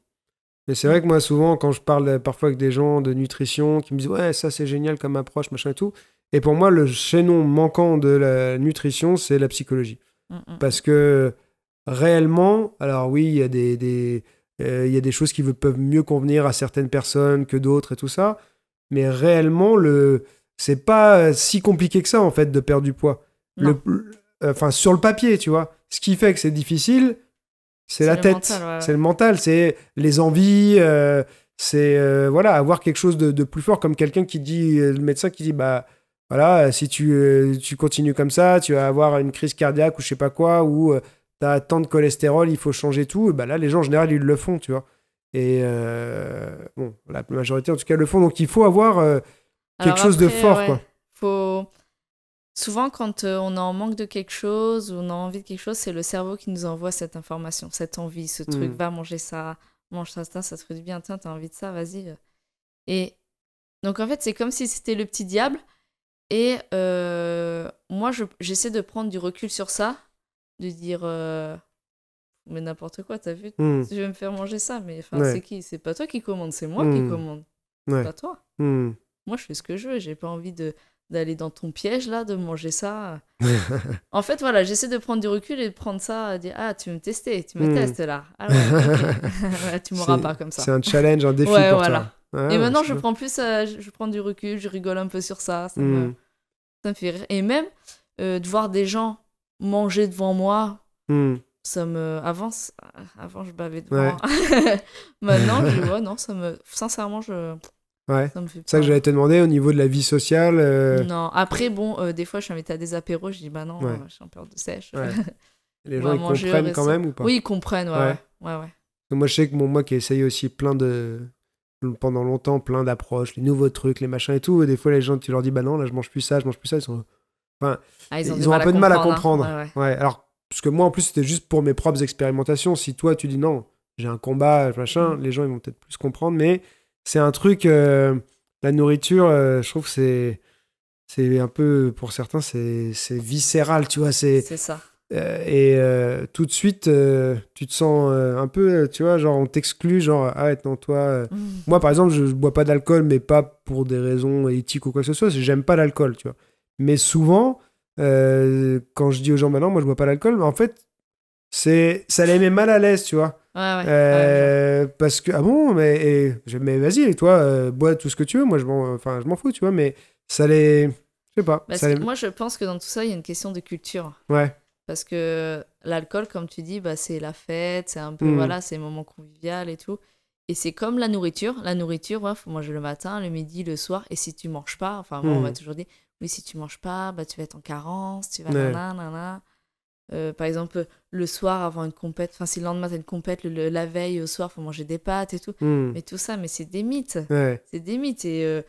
Mais c'est vrai que moi, souvent, quand je parle euh, parfois avec des gens de nutrition qui me disent Ouais, ça c'est génial comme approche, machin et tout. Et pour moi, le chaînon manquant de la nutrition, c'est la psychologie. Mm, mm, Parce mm. que réellement, alors oui, il y a des, euh, il des choses qui peuvent mieux convenir à certaines personnes que d'autres et tout ça. Mais réellement, le... c'est pas euh, si compliqué que ça, en fait, de perdre du poids. Le enfin, sur le papier, tu vois. Ce qui fait que c'est difficile, c'est la tête, c'est le mental, c'est les envies, euh, c'est euh, voilà avoir quelque chose de, plus fort comme quelqu'un qui dit euh, le médecin qui dit bah voilà si tu, continues comme ça tu vas avoir une crise cardiaque ou je sais pas quoi ou tu as tant de cholestérol il faut changer tout et bah là les gens en général ils le font tu vois et bon la majorité en tout cas le font donc il faut avoir quelque chose de fort quoi faut Souvent, quand euh, on est en manque de quelque chose ou on a envie de quelque chose, c'est le cerveau qui nous envoie cette information, cette envie, ce truc, mm. va manger ça, mange ça, ça, ça te fait du bien, tiens, t'as envie de ça, vas-y. Et donc, en fait, c'est comme si c'était le petit diable. Et euh, moi, j'essaie de prendre du recul sur ça, de dire, euh, mais n'importe quoi, t'as vu, mm. je vais me faire manger ça, mais c'est qui C'est pas toi qui commandes, c'est moi qui mm. commande, C'est pas toi. Moi, je fais ce que je veux, j'ai pas envie de d'aller dans ton piège là, de manger ça. en fait, voilà, j'essaie de prendre du recul et de prendre ça, de dire ah tu me tester, tu me hmm. testes là. Ah tu m'auras pas comme ça. C'est un challenge, un défi pour voilà. toi. et maintenant, je prends plus, euh, je prends du recul, je rigole un peu sur ça, ça, me, hmm. fait rire. Et même euh, de voir des gens manger devant moi, hmm. ça me avance. Ah, avant, je bavais devant. maintenant, je vois, non, ça me, sincèrement, je ça que j'allais te demander au niveau de la vie sociale. Euh, non, après, bon, euh, des fois, je suis invité à des apéros, je dis bah non, je suis un de sèche. Les gens, ils comprennent quand même ou pas Oui, ils comprennent, ouais. ouais. Moi, je sais que mon moi qui ai essayé aussi plein de. pendant longtemps, plein d'approches, les nouveaux trucs, les machins et tout, des fois, les gens, tu leur dis bah non, là, je mange plus ça, je mange plus ça, ils sont. Enfin, ah, ils ont, un peu de mal à comprendre. Hein. ouais. Alors, parce que moi, en plus, c'était juste pour mes propres expérimentations. Si toi, tu dis non, j'ai un combat, machin, mm. les gens, ils vont peut-être plus comprendre, mais c'est un truc. Euh, la nourriture, euh, je trouve que c'est. C'est un peu, pour certains, c'est viscéral, tu vois. C'est ça. Euh, et tout de suite, tu te sens un peu, tu vois, genre on t'exclut, genre, ah, non, toi. Mm. Moi, par exemple, je, je bois pas d'alcool, mais pas pour des raisons éthiques ou quoi que ce soit, j'aime pas l'alcool, tu vois. Mais souvent, quand je dis aux gens, maintenant, bah moi, je bois pas d'alcool, mais en fait, c'est ça les met mal à l'aise, tu vois. Euh, parce que, ah bon, mais, mais vas-y, toi, euh, bois tout ce que tu veux, moi je m'en, enfin, je m'en fous, tu vois, mais ça les. Je sais pas. Bah, moi je pense que dans tout ça, il y a une question de culture. Ouais. Parce que l'alcool, comme tu dis, bah, c'est la fête, c'est un peu, hmm. voilà, c'est moment convivial et tout. Et c'est comme la nourriture. La nourriture, ouais, faut manger le matin, le midi, le soir. Et si tu manges pas, enfin, on m'a hmm. toujours dit, oui, si tu manges pas, bah, tu vas être en carence, tu vas euh, par exemple, le soir avant une compète, enfin si le lendemain t'as une compète, la veille au soir faut manger des pâtes et tout. Hmm. Mais tout ça, mais c'est des mythes. C'est des mythes et, euh,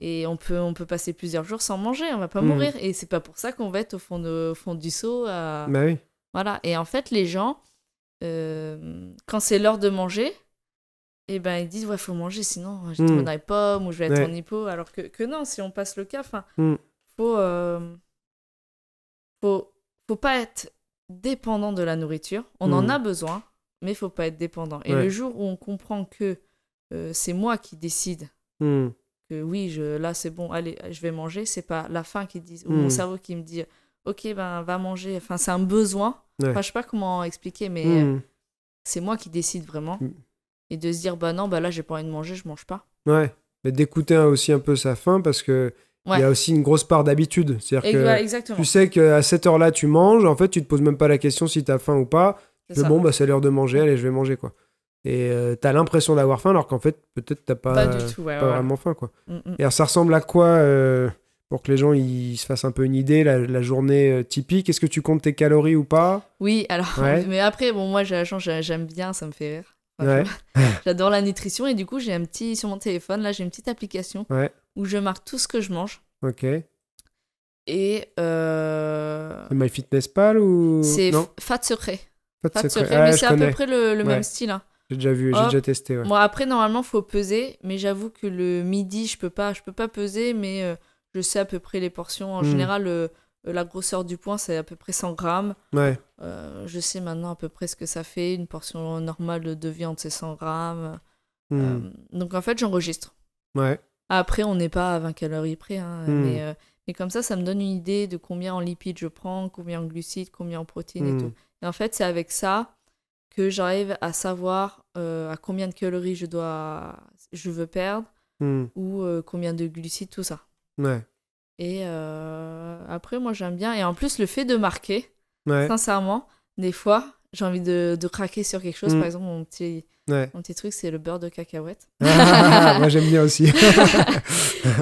et on, peut, on peut passer plusieurs jours sans manger, on va pas hmm. mourir. Et c'est pas pour ça qu'on va être au fond, de, fond du seau. Bah oui. Voilà. Et en fait, les gens, euh, quand c'est l'heure de manger, et eh ben ils disent ouais faut manger sinon je hmm. trop pomme ou je vais être en hippo Alors que, que, non, si on passe le cas faut faut faut pas être dépendant de la nourriture. On en hmm. a besoin, mais faut pas être dépendant. Et le jour où on comprend que euh, c'est moi qui décide, hmm. que oui, je, là c'est bon, allez, je vais manger, c'est pas la faim qui dit, ou mon hmm. cerveau qui me dit, ok, ben va manger. Enfin, c'est un besoin. je sais pas comment expliquer, mais c'est moi qui décide vraiment. Et de se dire, bah non, bah là j'ai pas envie de manger, je mange pas. Ouais, mais d'écouter aussi un peu sa faim parce que il y a aussi une grosse part d'habitude. C'est-à-dire que tu sais qu'à cette heure-là, tu manges. En fait, tu te poses même pas la question si tu as faim ou pas. Tu bon, bah, c'est l'heure de manger. Allez, je vais manger, quoi. Et euh, tu as l'impression d'avoir faim, alors qu'en fait, peut-être que pas, pas, pas vraiment faim, quoi. Mm, mm. Et ça ressemble à quoi euh, pour que les gens ils se fassent un peu une idée, la, journée euh, typique, est-ce que tu comptes tes calories ou pas Oui, alors, mais après, bon, moi, j'ai la j'aime bien, ça me fait rire. J'adore la nutrition et du coup, j'ai un petit, sur mon téléphone, là, j'ai une petite application où je marque tout ce que je mange. Ok. Et. Euh... MyFitnessPal ou. C'est Fat Secret. Fat, Secret. Ah, mais c'est à peu près le, même style. Hein. J'ai déjà vu, j'ai déjà testé. Ouais. après, normalement, il faut peser, mais j'avoue que le midi, je peux pas, je peux pas peser, mais euh, je sais à peu près les portions. En hmm. général, euh, euh, la grosseur du poing, c'est à peu près 100 grammes. Ouais. je sais maintenant à peu près ce que ça fait. Une portion normale de viande, c'est 100 grammes. Hmm. donc, en fait, j'enregistre. Ouais. Après, on n'est pas à 20 calories près, hein, hmm. euh, mais, comme ça, ça me donne une idée de combien en lipides je prends, combien en glucides, combien en protéines et hmm. tout. Et en fait, c'est avec ça que j'arrive à savoir euh, à combien de calories je dois, je veux perdre hmm. ou euh, combien de glucides, tout ça. Ouais. Et après, moi, j'aime bien. Et en plus, le fait de marquer, sincèrement, des fois, j'ai envie de, de, craquer sur quelque chose. Mm. Par exemple, mon petit, mon petit truc, c'est le beurre de cacahuète. Ah, moi, j'aime bien aussi.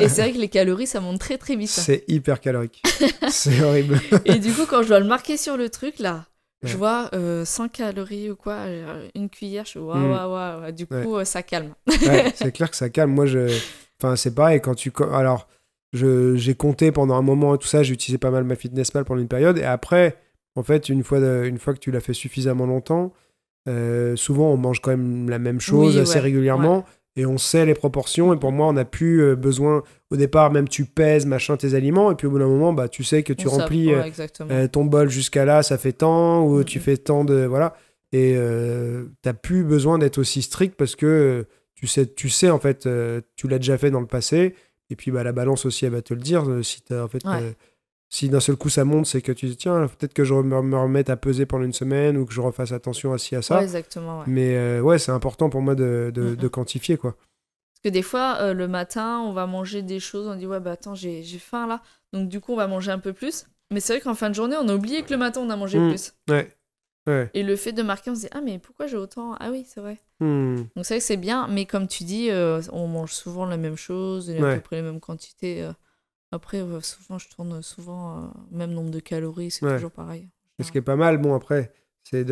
et c'est vrai que les calories, ça monte très, très vite. Hein. C'est hyper calorique. c'est horrible. et du coup, quand je dois le marquer sur le truc, là, je vois 100 euh, calories ou quoi, euh, une cuillère, je mm. waouh, waouh, Du coup, euh, ça calme. c'est clair que ça calme. Moi, je. Enfin, c'est pareil, quand tu. Alors, j'ai compté pendant un moment et tout ça, j'ai utilisé pas mal ma fitness pendant une période. Et après en fait, une fois, euh, une fois que tu l'as fait suffisamment longtemps, euh, souvent on mange quand même la même chose assez régulièrement. Et on sait les proportions, et pour moi, on n'a plus euh, besoin. Au départ, même tu pèses, machin, tes aliments, et puis au bout d'un moment, bah, tu sais que tu remplis ton bol jusqu'à là, ça fait tant, ou tu fais tant de. Voilà. Et tu n'as plus besoin d'être aussi strict parce que tu sais, tu sais en fait, tu l'as déjà fait dans le passé, et puis bah, la balance aussi, elle va te le dire. Si as, en fait, si d'un seul coup ça monte, c'est que tu dis tiens, peut-être que je me remette à peser pendant une semaine ou que je refasse attention à à ça. Ouais, exactement. Ouais. Mais euh, ouais, c'est important pour moi de, de, mm-hmm. quantifier quoi. Parce que des fois, euh, le matin, on va manger des choses, on dit ouais, bah attends, j'ai faim là. Donc du coup, on va manger un peu plus. Mais c'est vrai qu'en fin de journée, on a oublié que le matin, on a mangé mm. plus. Ouais. Et le fait de marquer, on se dit Ah, mais pourquoi j'ai autant Ah, oui, c'est vrai. Mm. Donc, c'est vrai que c'est bien, mais comme tu dis, euh, on mange souvent la même chose, à peu près les mêmes quantités. Après, euh, souvent, je tourne souvent euh, même nombre de calories, c'est toujours pareil. Ce qui est pas mal, bon, après, c'est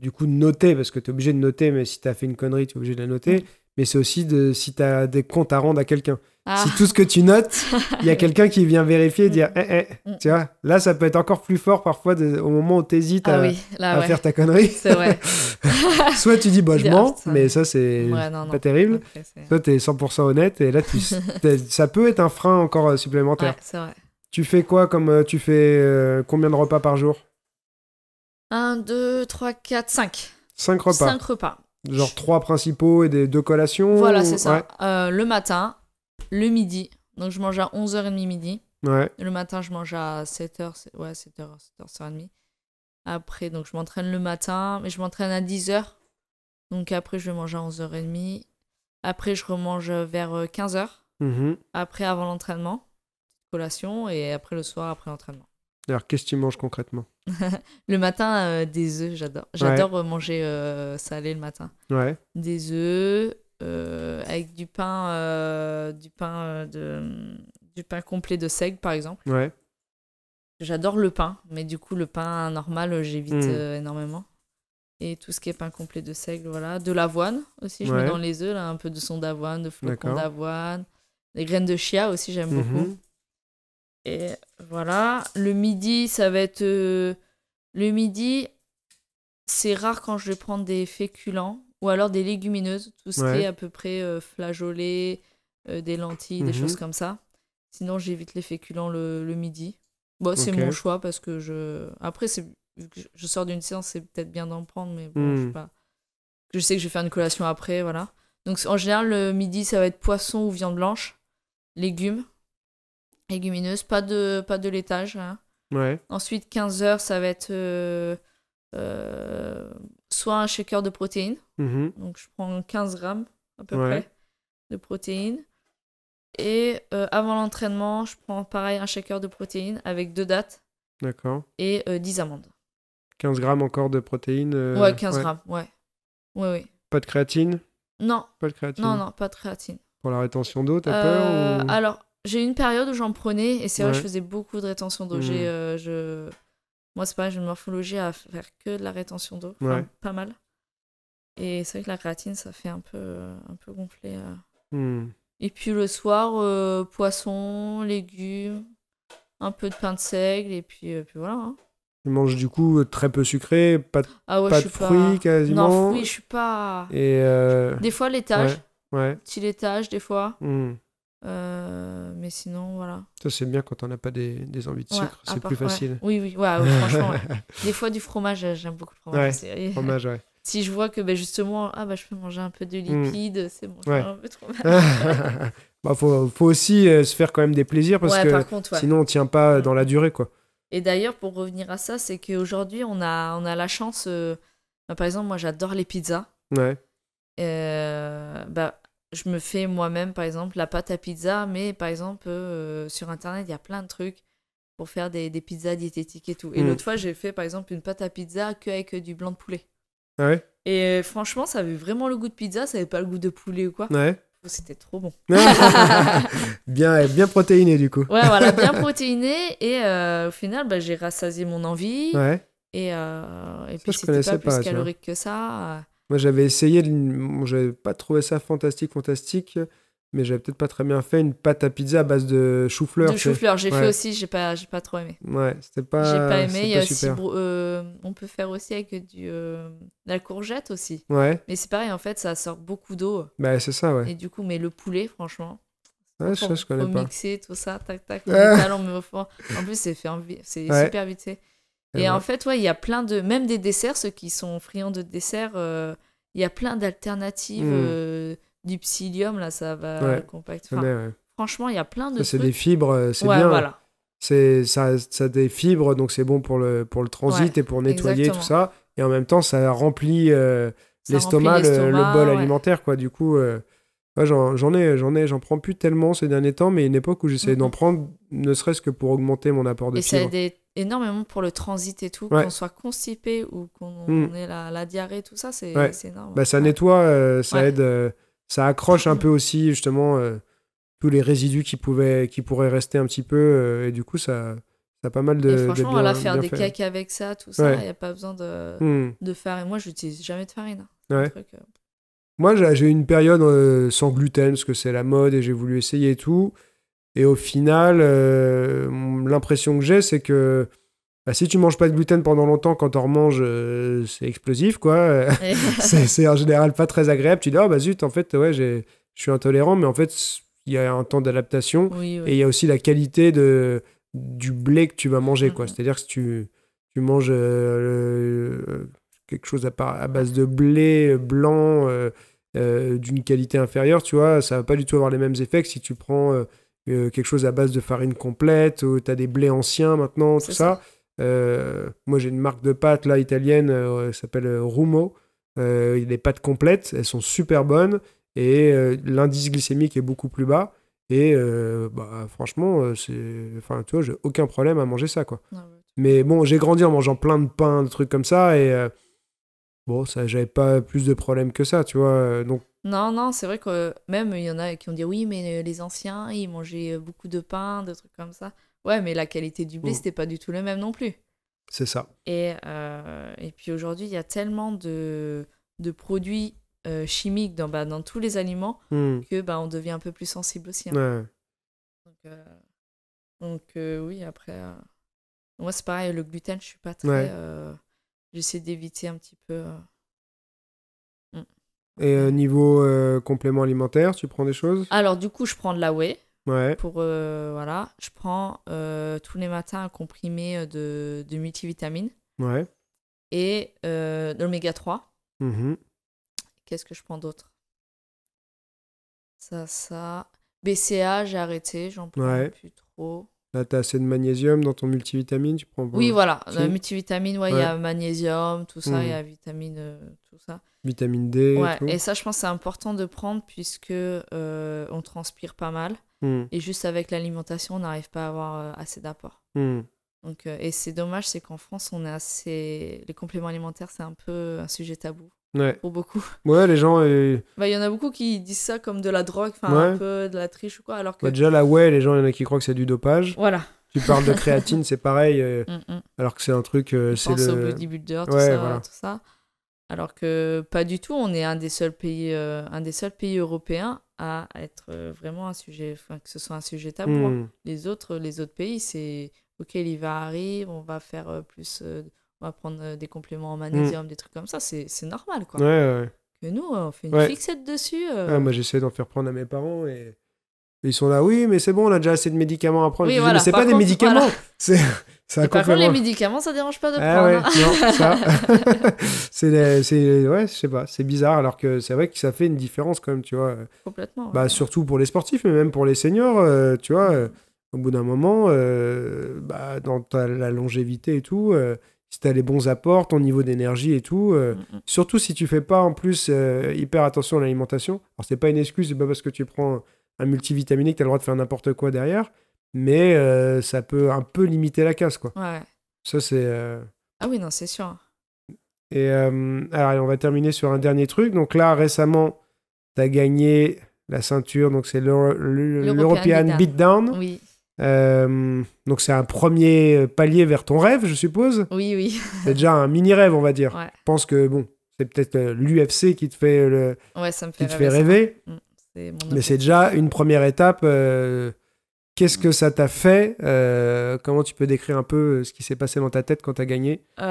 du coup de noter, parce que tu es obligé de noter, mais si tu as fait une connerie, tu es obligé de la noter. Mais c'est aussi de, si tu as des comptes à rendre à quelqu'un. Ah. Si tout ce que tu notes, il y a quelqu'un qui vient vérifier et dire, mm. eh, eh. Mm. tu vois, là, ça peut être encore plus fort parfois au moment où tu ah à, faire ta connerie. C'est vrai. Soit tu dis, bah, je mens, mais ça, c'est pas terrible. Toi, Soit tu es 100% honnête et là, ça peut être un frein encore euh, supplémentaire. Ouais, vrai. Tu fais quoi comme euh, tu fais euh, combien de repas par jour 1, 2, 3, 4, 5. 5 repas. 5 repas. Genre 3 principaux et des deux collations. Voilà, c'est ça. le matin, le midi. Donc je mange à 11h30 midi. Le matin, je mange à 7h, 7h, h 30 Après, donc je m'entraîne le matin, mais je m'entraîne à 10h. Donc après, je vais manger à 11h30. Après, je remange vers 15h. Après, avant l'entraînement, collation. Et après, le soir, après l'entraînement. Alors, qu'est-ce que tu manges concrètement Le matin, des œufs, j'adore. J'adore manger salé le matin. Ouais. Des œufs, euh, avec du pain, euh, du pain euh, du pain complet de seigle par exemple. J'adore le pain, mais du coup le pain normal j'évite hmm. énormément. Et tout ce qui est pain complet de seigle, voilà. De l'avoine aussi, je mets dans les œufs, un peu de son d'avoine, de flocons d'avoine. Des graines de chia aussi, j'aime mhm. beaucoup. Et voilà. Le midi, ça va être. Le midi, c'est rare quand je vais prendre des féculents, ou alors des légumineuses, tout ce qui est à peu près euh, flageolé, euh, des lentilles, des mhm. choses comme ça. Sinon, j'évite les féculents le, midi. Bon, c'est mon choix parce que je. Après, c'est je sors d'une séance, c'est peut-être bien d'en prendre, mais bon, je hmm. sais pas. Je sais que je vais faire une collation après, voilà. Donc en général, le midi, ça va être poisson ou viande blanche, légumes, légumineuses, pas de, pas de laitage. Hein. Ensuite, 15h, ça va être euh, soit un shaker de protéines. Mm-hmm. Donc, je prends 15 grammes à peu près de protéines. Et euh, avant l'entraînement, je prends pareil un shaker de protéines avec deux dates. D'accord. Et 10 euh, amandes. 15 grammes encore de protéines euh, Ouais, 15 grammes, ouais. Pas de créatine Non. Pas de créatine Non, non, pas de créatine. Pour la rétention d'eau, t'as peur Alors, j'ai une période où j'en prenais et c'est vrai vrai, je faisais beaucoup de rétention d'eau. J'ai. Mm. je moi, c'est pareil, j'ai une morphologie à faire que de la rétention d'eau, pas mal. Et c'est vrai que la créatine, ça fait un peu, un peu gonfler. Euh. Hmm. Et puis le soir, euh, poisson, légumes, un peu de pain de seigle, et puis, euh, puis voilà. Hein. Tu manges du coup très peu sucré, pas, ah de, pas de fruits quasiment. Non, fruits, je suis pas. Et Des fois, l'étage. Ouais. Petit laitage, des fois. Hmm. Euh, mais sinon, voilà. Ça, c'est bien quand on n'a pas des, des, envies de sucre, c'est plus facile. Oui, oui, ouais, franchement. des fois, du fromage, euh, j'aime beaucoup le fromage. si je vois que ben, justement, ah, bah, je peux manger un peu de mm. lipides, c'est bon, Il un peu trop bah, faut, faut aussi euh, se faire quand même des plaisirs parce que sinon, on tient pas mm. dans la durée. quoi. Et d'ailleurs, pour revenir à ça, c'est qu'aujourd'hui, on a, on a la chance. Bah, par exemple, moi, j'adore les pizzas. Ouais. bah, je me fais moi-même, par exemple, la pâte à pizza, mais par exemple, euh, sur Internet, il y a plein de trucs pour faire des, pizzas diététiques et tout. Et hmm. l'autre fois, j'ai fait, par exemple, une pâte à pizza que avec euh, du blanc de poulet. Ah et euh, franchement, ça avait vraiment le goût de pizza, ça avait pas le goût de poulet ou quoi. Ah ouais. Oh, c'était trop bon. bien, bien protéiné du coup. Ouais, voilà, bien protéiné. Et au final, bah, j'ai rassasié mon envie. Et, et puis, pas plus calorique que ça. Moi, j'avais essayé, bon, j'avais pas trouvé ça fantastique, fantastique, mais j'avais peut-être pas très bien fait une pâte à pizza à base de chou-fleur. De chou-fleur, j'ai fait aussi, j'ai pas, j'ai pas trop aimé. Ouais, c'était pas. J'ai pas aimé. Euh, on peut faire aussi avec du, euh, de la courgette aussi. Ouais. Mais c'est pareil, en fait, ça sort beaucoup d'eau. Bah, c'est ça, ouais. Et du coup, mais le poulet, franchement. Ouais, je, je connais pas. mixer tout ça, tac tac, En plus, c'est fait, c'est super vite fait. Et, en fait, ouais, il y a plein de. Même des desserts, ceux qui sont friands de desserts, euh, il y a plein d'alternatives. Hmm. Euh, du psyllium, là, ça va franchement, il y a plein de. C'est des fibres, euh, c'est bien. Voilà c'est ça, ça a des fibres donc c'est bon pour le pour le transit et pour nettoyer tout ça et en même temps ça remplit l'estomac le, bol alimentaire quoi du coup j'en ai j'en ai j'en prends plus tellement ces derniers temps mais une époque où j'essayais d'en prendre ne serait-ce que pour augmenter mon apport de fibres énormément pour le transit et tout, qu'on soit constipé ou qu'on hmm. ait la, diarrhée, tout ça, c'est énorme. Bah, ça nettoie, euh, ça aide, euh, ça accroche un peu aussi justement euh, tous les résidus qui, pouvaient, qui pourraient rester un petit peu et du coup ça, a pas mal de. Et franchement, va faire des cakes avec ça, tout ça, il n'y a pas besoin de, hmm. de farine. Moi, j'utilise jamais de farine. Hein. Moi, j'ai eu une période sans gluten parce que c'est la mode et j'ai voulu essayer et tout. Et au final, euh, l'impression que j'ai, c'est que bah, si tu manges pas de gluten pendant longtemps, quand t'en remanges, euh, c'est explosif, quoi. c'est en général pas très agréable. Tu dis, oh bah zut, en fait, ouais, je suis intolérant, mais en fait, il y a un temps d'adaptation. Et il y a aussi la qualité de, du blé que tu vas manger, quoi. Mm-hmm. C'est-à-dire que si tu, tu manges euh, quelque chose à, à, base de blé blanc d'une qualité inférieure, tu vois, ça va pas du tout avoir les mêmes effets que si tu prends euh, quelque chose à base de farine complète, ou euh, t'as des blés anciens maintenant, tout ça. Euh, moi, j'ai une marque de pâtes là italienne, elle s'appelle Rumo. les pâtes complètes, elles sont super bonnes et l'indice glycémique est beaucoup plus bas. Et bah, franchement, c'est... Enfin, tu vois, j'ai aucun problème à manger ça, quoi. mais... bon, j'ai grandi en mangeant plein de pain, de trucs comme ça, et bon, ça, j'avais pas plus de problèmes que ça, tu vois. Donc, non, non, c'est vrai que même il y en a qui ont dit oui, mais euh, les anciens, ils mangeaient euh, beaucoup de pain, de trucs comme ça. Ouais, mais la qualité du blé, c'était pas du tout le même non plus. C'est ça. Et, euh, et puis aujourd'hui, il y a tellement de, de produits chimiques dans, bah, dans tous les aliments hmm. que bah, on devient un peu plus sensible aussi. Hein. Donc, oui, après, moi c'est pareil, le gluten, je suis pas très. J'essaie d'éviter un petit peu. Et euh, niveau euh, complément alimentaire, tu prends des choses Alors, du coup, je prends de la whey. Ouais. Pour, euh, voilà. Je prends tous les matins un comprimé de, multivitamines. Ouais. Et de l'oméga 3. Mhm. Qu'est-ce que je prends d'autre Ça, ça. BCA, j'ai arrêté, j'en prends plus trop. Là, tu as assez de magnésium dans ton multivitamine, tu prends Oui, voilà, dans la multivitamine, il ouais, y a magnésium, tout ça, il y mhm. a vitamine, tout ça. Vitamine D. et, tout. et ça, je pense c'est important de prendre puisque euh, on transpire pas mal. Hmm. Et juste avec l'alimentation, on n'arrive pas à avoir euh, assez d'apport. Hmm. Donc, euh, et c'est dommage, c'est qu'en France, on est assez. Les compléments alimentaires, c'est un peu un sujet tabou. Ouais. Pour beaucoup. Ouais, les gens. Bah, il y en a beaucoup qui disent ça comme de la drogue, enfin un peu de la triche ou quoi. Alors que... Bah, déjà, là, ouais, les gens, il y en a qui croient que c'est du dopage. Voilà. Tu parles de créatine, c'est pareil. Mm, mm. Alors que c'est un truc. c'est le... bodybuilder, tout, ça, tout ça. Alors que pas du tout, on est un des seuls pays, euh, un des seuls pays européens à être euh, vraiment un sujet, Enfin, que ce soit un sujet tabou. Hein. Hmm. Les autres, les autres pays, c'est ok, l'hiver arrive, on va faire euh, plus, on va prendre des compléments en magnésium, hmm. des trucs comme ça, c'est normal quoi. Ouais, ouais. Que nous, on fait une fixette dessus. Ah, moi, j'essaie d'en faire prendre à mes parents et ils sont là, oui, mais c'est bon, on a déjà assez de médicaments à prendre. Mais ce n'est c'est pas des médicaments. C'est, un par contre, les médicaments, ça dérange pas de eh prendre. Hein. ça. c'est, c'est, ouais, je sais pas, c'est bizarre, alors que c'est vrai que ça fait une différence quand même, tu vois. Complètement. Bah, surtout pour les sportifs, mais même pour les seniors, euh, tu vois. Euh, au bout d'un moment, euh, bah, dans ta, la longévité et tout, si tu as les bons apports, ton niveau d'énergie et tout. Mm, mm. Surtout si tu fais pas en plus hyper attention à l'alimentation. Alors c'est pas une excuse, c'est pas parce que tu prends un multivitaminique, tu as le droit de faire n'importe quoi derrière, mais euh, ça peut un peu limiter la casse, quoi. Ouais. Ça, c'est. Euh, ah oui, non, c'est sûr. Et euh, alors, on va terminer sur un dernier truc. Donc là, récemment, tu as gagné la ceinture, donc c'est l'European Beatdown. Oui. donc c'est un premier palier vers ton rêve, je suppose. Oui, oui. c'est déjà un mini rêve, on va dire. Je pense que bon, c'est peut-être l'UFC qui te fait le, ouais, ça fait rêver, mm. Mais c'est déjà une première étape. Euh, qu'est-ce que mm. ça t'a fait euh, Comment tu peux décrire un peu euh, ce qui s'est passé dans ta tête quand t'as gagné Quand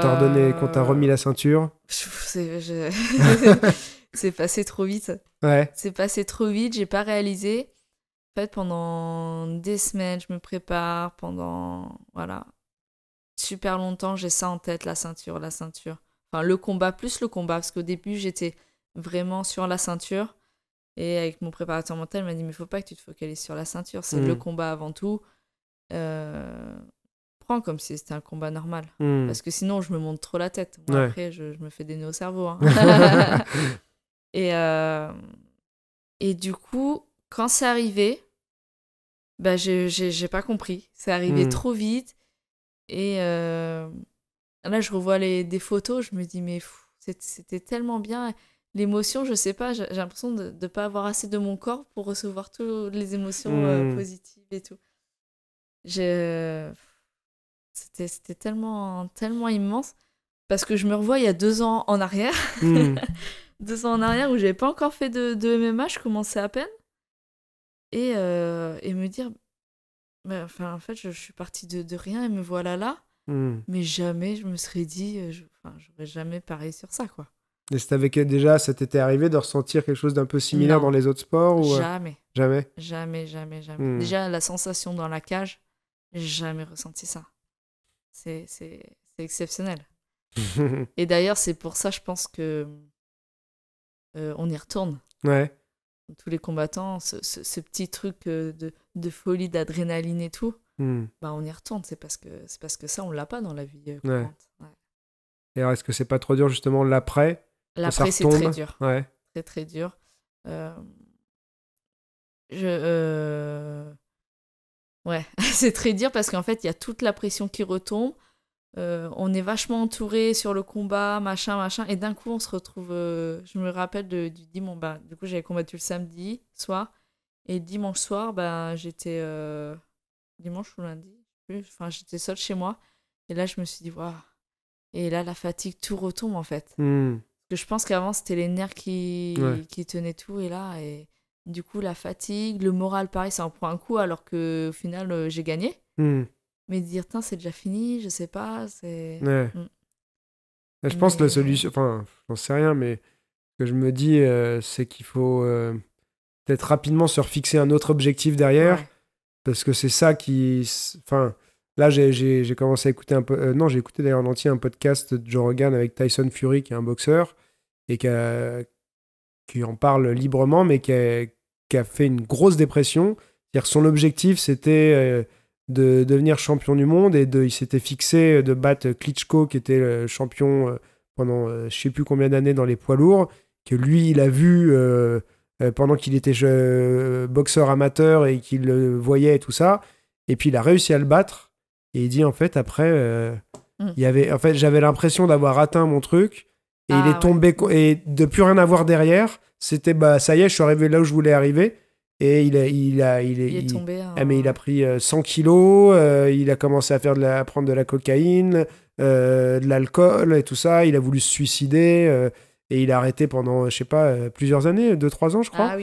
t'as quand remis la ceinture C'est passé trop vite. Ouais. C'est passé trop vite, j'ai pas réalisé. En fait, pendant des semaines, je me prépare, pendant. Voilà. Super longtemps, j'ai ça en tête, la ceinture, la ceinture. Enfin, le combat, plus le combat, parce qu'au début, j'étais vraiment sur la ceinture. Et avec mon préparateur mental, il m'a dit Mais il faut pas que tu te focalises sur la ceinture, c'est le mm. combat avant tout. Euh, prends comme si c'était un combat normal. Mm. Parce que sinon, je me monte trop la tête. Après, je, me fais des nœuds au cerveau. Hein. et, euh, et du coup, quand c'est arrivé, bah, j'ai pas compris. C'est arrivé mm. trop vite. Et euh, là, je revois les, des photos, je me dis Mais c'était tellement bien l'émotion, je sais pas, j'ai l'impression de ne pas avoir assez de mon corps pour recevoir toutes les émotions euh, hmm. positives et tout. C'était tellement, tellement immense parce que je me revois il y a deux ans en arrière. Hmm. deux ans en arrière où j'avais pas encore fait de, de, MMA, je commençais à peine. Et, euh, et me dire, bah, enfin, en fait, je, suis partie de, de, rien et me voilà là. Hmm. Mais jamais je me serais dit, euh, j'aurais jamais parié sur ça, quoi. Et ça euh, déjà, ça t'était arrivé de ressentir quelque chose d'un peu similaire dans les autres sports ou... Euh, jamais. Jamais. Jamais, jamais, jamais. Hmm. Déjà, la sensation dans la cage, j'ai jamais ressenti ça. C'est exceptionnel. Et d'ailleurs, c'est pour ça, je pense que euh, on y retourne. Ouais. Tous les combattants, ce, ce, petit truc de, de folie, d'adrénaline et tout, hmm. bah on y retourne. C'est parce que c'est parce que ça, on l'a pas dans la vie Et alors, est-ce que c'est pas trop dur justement l'après L'après, c'est très dur. Ouais. Très, très dur. Euh, je. Euh, ouais, c'est très dur parce qu'en fait, il y a toute la pression qui retombe. Euh, on est vachement entouré sur le combat, machin, machin. Et d'un coup, on se retrouve. je me rappelle de, du dimanche. Bah, du coup, j'avais combattu le samedi soir. Et dimanche soir, bah, j'étais. Dimanche ou lundi Enfin, j'étais seule chez moi. Et là, je me suis dit, waouh. Et là, la fatigue, tout retombe en fait. Hmm je pense qu'avant, c'était les nerfs qui, qui tenaient tout, et là, et du coup, la fatigue, le moral, pareil, ça en prend un coup, alors que au final, euh, j'ai gagné. Hmm. Mais dire, tiens, c'est déjà fini, je sais pas, c'est. Hmm. Je pense que la euh, solution, enfin, j'en sais rien, mais ce que je me dis, euh, c'est qu'il faut peut-être rapidement se refixer un autre objectif derrière, parce que c'est ça qui. Enfin, Là, j'ai commencé à écouter un peu. Euh, non, j'ai écouté d'ailleurs en entier un podcast de Joe Rogan avec Tyson Fury, qui est un boxeur, et qui, en parle librement, mais qui a, fait une grosse dépression. C'est-à-dire son objectif, c'était euh, de devenir champion du monde, et de, il s'était fixé de battre Klitschko, qui était le champion euh, pendant je ne sais plus combien d'années dans les poids lourds, que lui, il a vu. pendant qu'il était boxeur amateur et qu'il le voyait et tout ça. Et puis il a réussi à le battre et il dit en fait après, euh, mm. il y avait, en fait j'avais l'impression d'avoir atteint mon truc et il ah, est tombé et de plus rien avoir derrière. C'était bah ça y est, je suis arrivé là où je voulais arriver. Et il a, il a, il, est ah, mais il a pris 100 euh, kilos. Euh, il a commencé à faire de la, prendre de la cocaïne, de l'alcool et tout ça. Il a voulu se suicider et il a arrêté pendant je sais pas plusieurs années, deux, trois ans je crois. Ah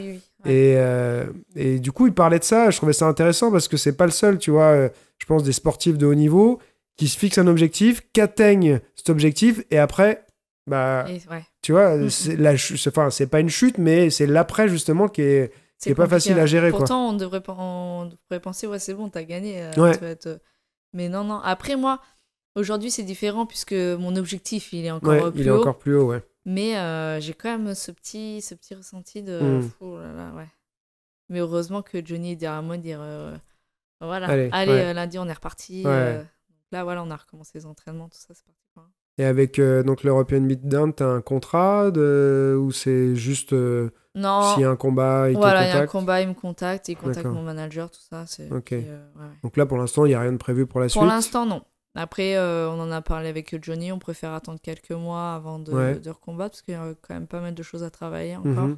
et, euh, et, du coup, il parlait de ça. Je trouvais ça intéressant parce que c'est pas le seul, tu vois. Euh, je pense des sportifs de haut niveau qui se fixent un objectif, qu'atteignent cet objectif et après, bah, tu vois, mm, mm. c'est pas une chute, mais c'est l'après justement qui est, qui est pas facile à hein. gérer. Pourtant, On, devrait, on penser, ouais, c'est bon, t'as gagné. Euh, mais non, non. Après, moi, aujourd'hui, c'est différent puisque mon objectif, il est encore plus haut. Il est encore plus haut, ouais. Mais euh, j'ai quand même ce petit, ce petit ressenti de. Hmm. Oh ouais. Mais heureusement que Johnny est derrière moi, dire euh, voilà, allez, euh, lundi on est reparti. là voilà, on a recommencé les entraînements, tout ça, c'est parti. Et avec donc l'European tu t'as un contrat ou c'est juste non s'il un combat, il il y a un combat, il me contacte, il contacte mon manager, tout ça. donc là pour l'instant, il n'y a rien de prévu pour la suite. Pour l'instant, non. Après, euh, on en a parlé avec Johnny, on préfère attendre quelques mois avant de, de recombattre parce qu'il y a quand même pas mal de choses à travailler mhm. encore.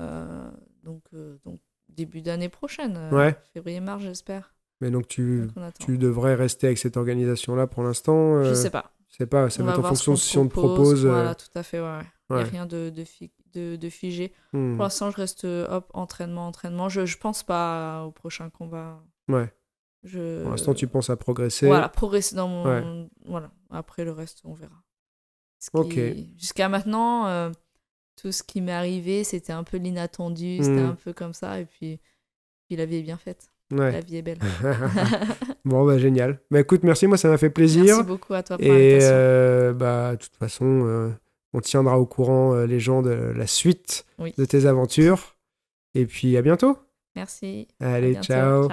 Euh, donc, euh, donc, début d'année prochaine, février-mars, j'espère. Mais donc, tu, tu devrais rester avec cette organisation-là pour l'instant Je sais pas. Je sais pas, ça va être en fonction si on te propose. Voilà, tout à fait, ouais. Il n'y a rien de, de, figé. Hmm. Pour l'instant, je reste hop, entraînement, entraînement. Je ne pense pas au prochain combat. Ouais. Pour l'instant, tu penses à progresser. Voilà, progresser dans mon. Voilà. Après le reste, on verra. Ok. Jusqu'à maintenant, euh, tout ce qui m'est arrivé, c'était un peu l'inattendu, hmm. c'était un peu comme ça, et puis, puis la vie est bien faite. La vie est belle. bon, bah génial. mais bah, écoute, merci, moi ça m'a fait plaisir. Merci beaucoup à toi pour Et euh, bah, de toute façon, euh, on tiendra au courant les gens de la suite de tes aventures. Et puis à bientôt. Merci. Allez, ciao.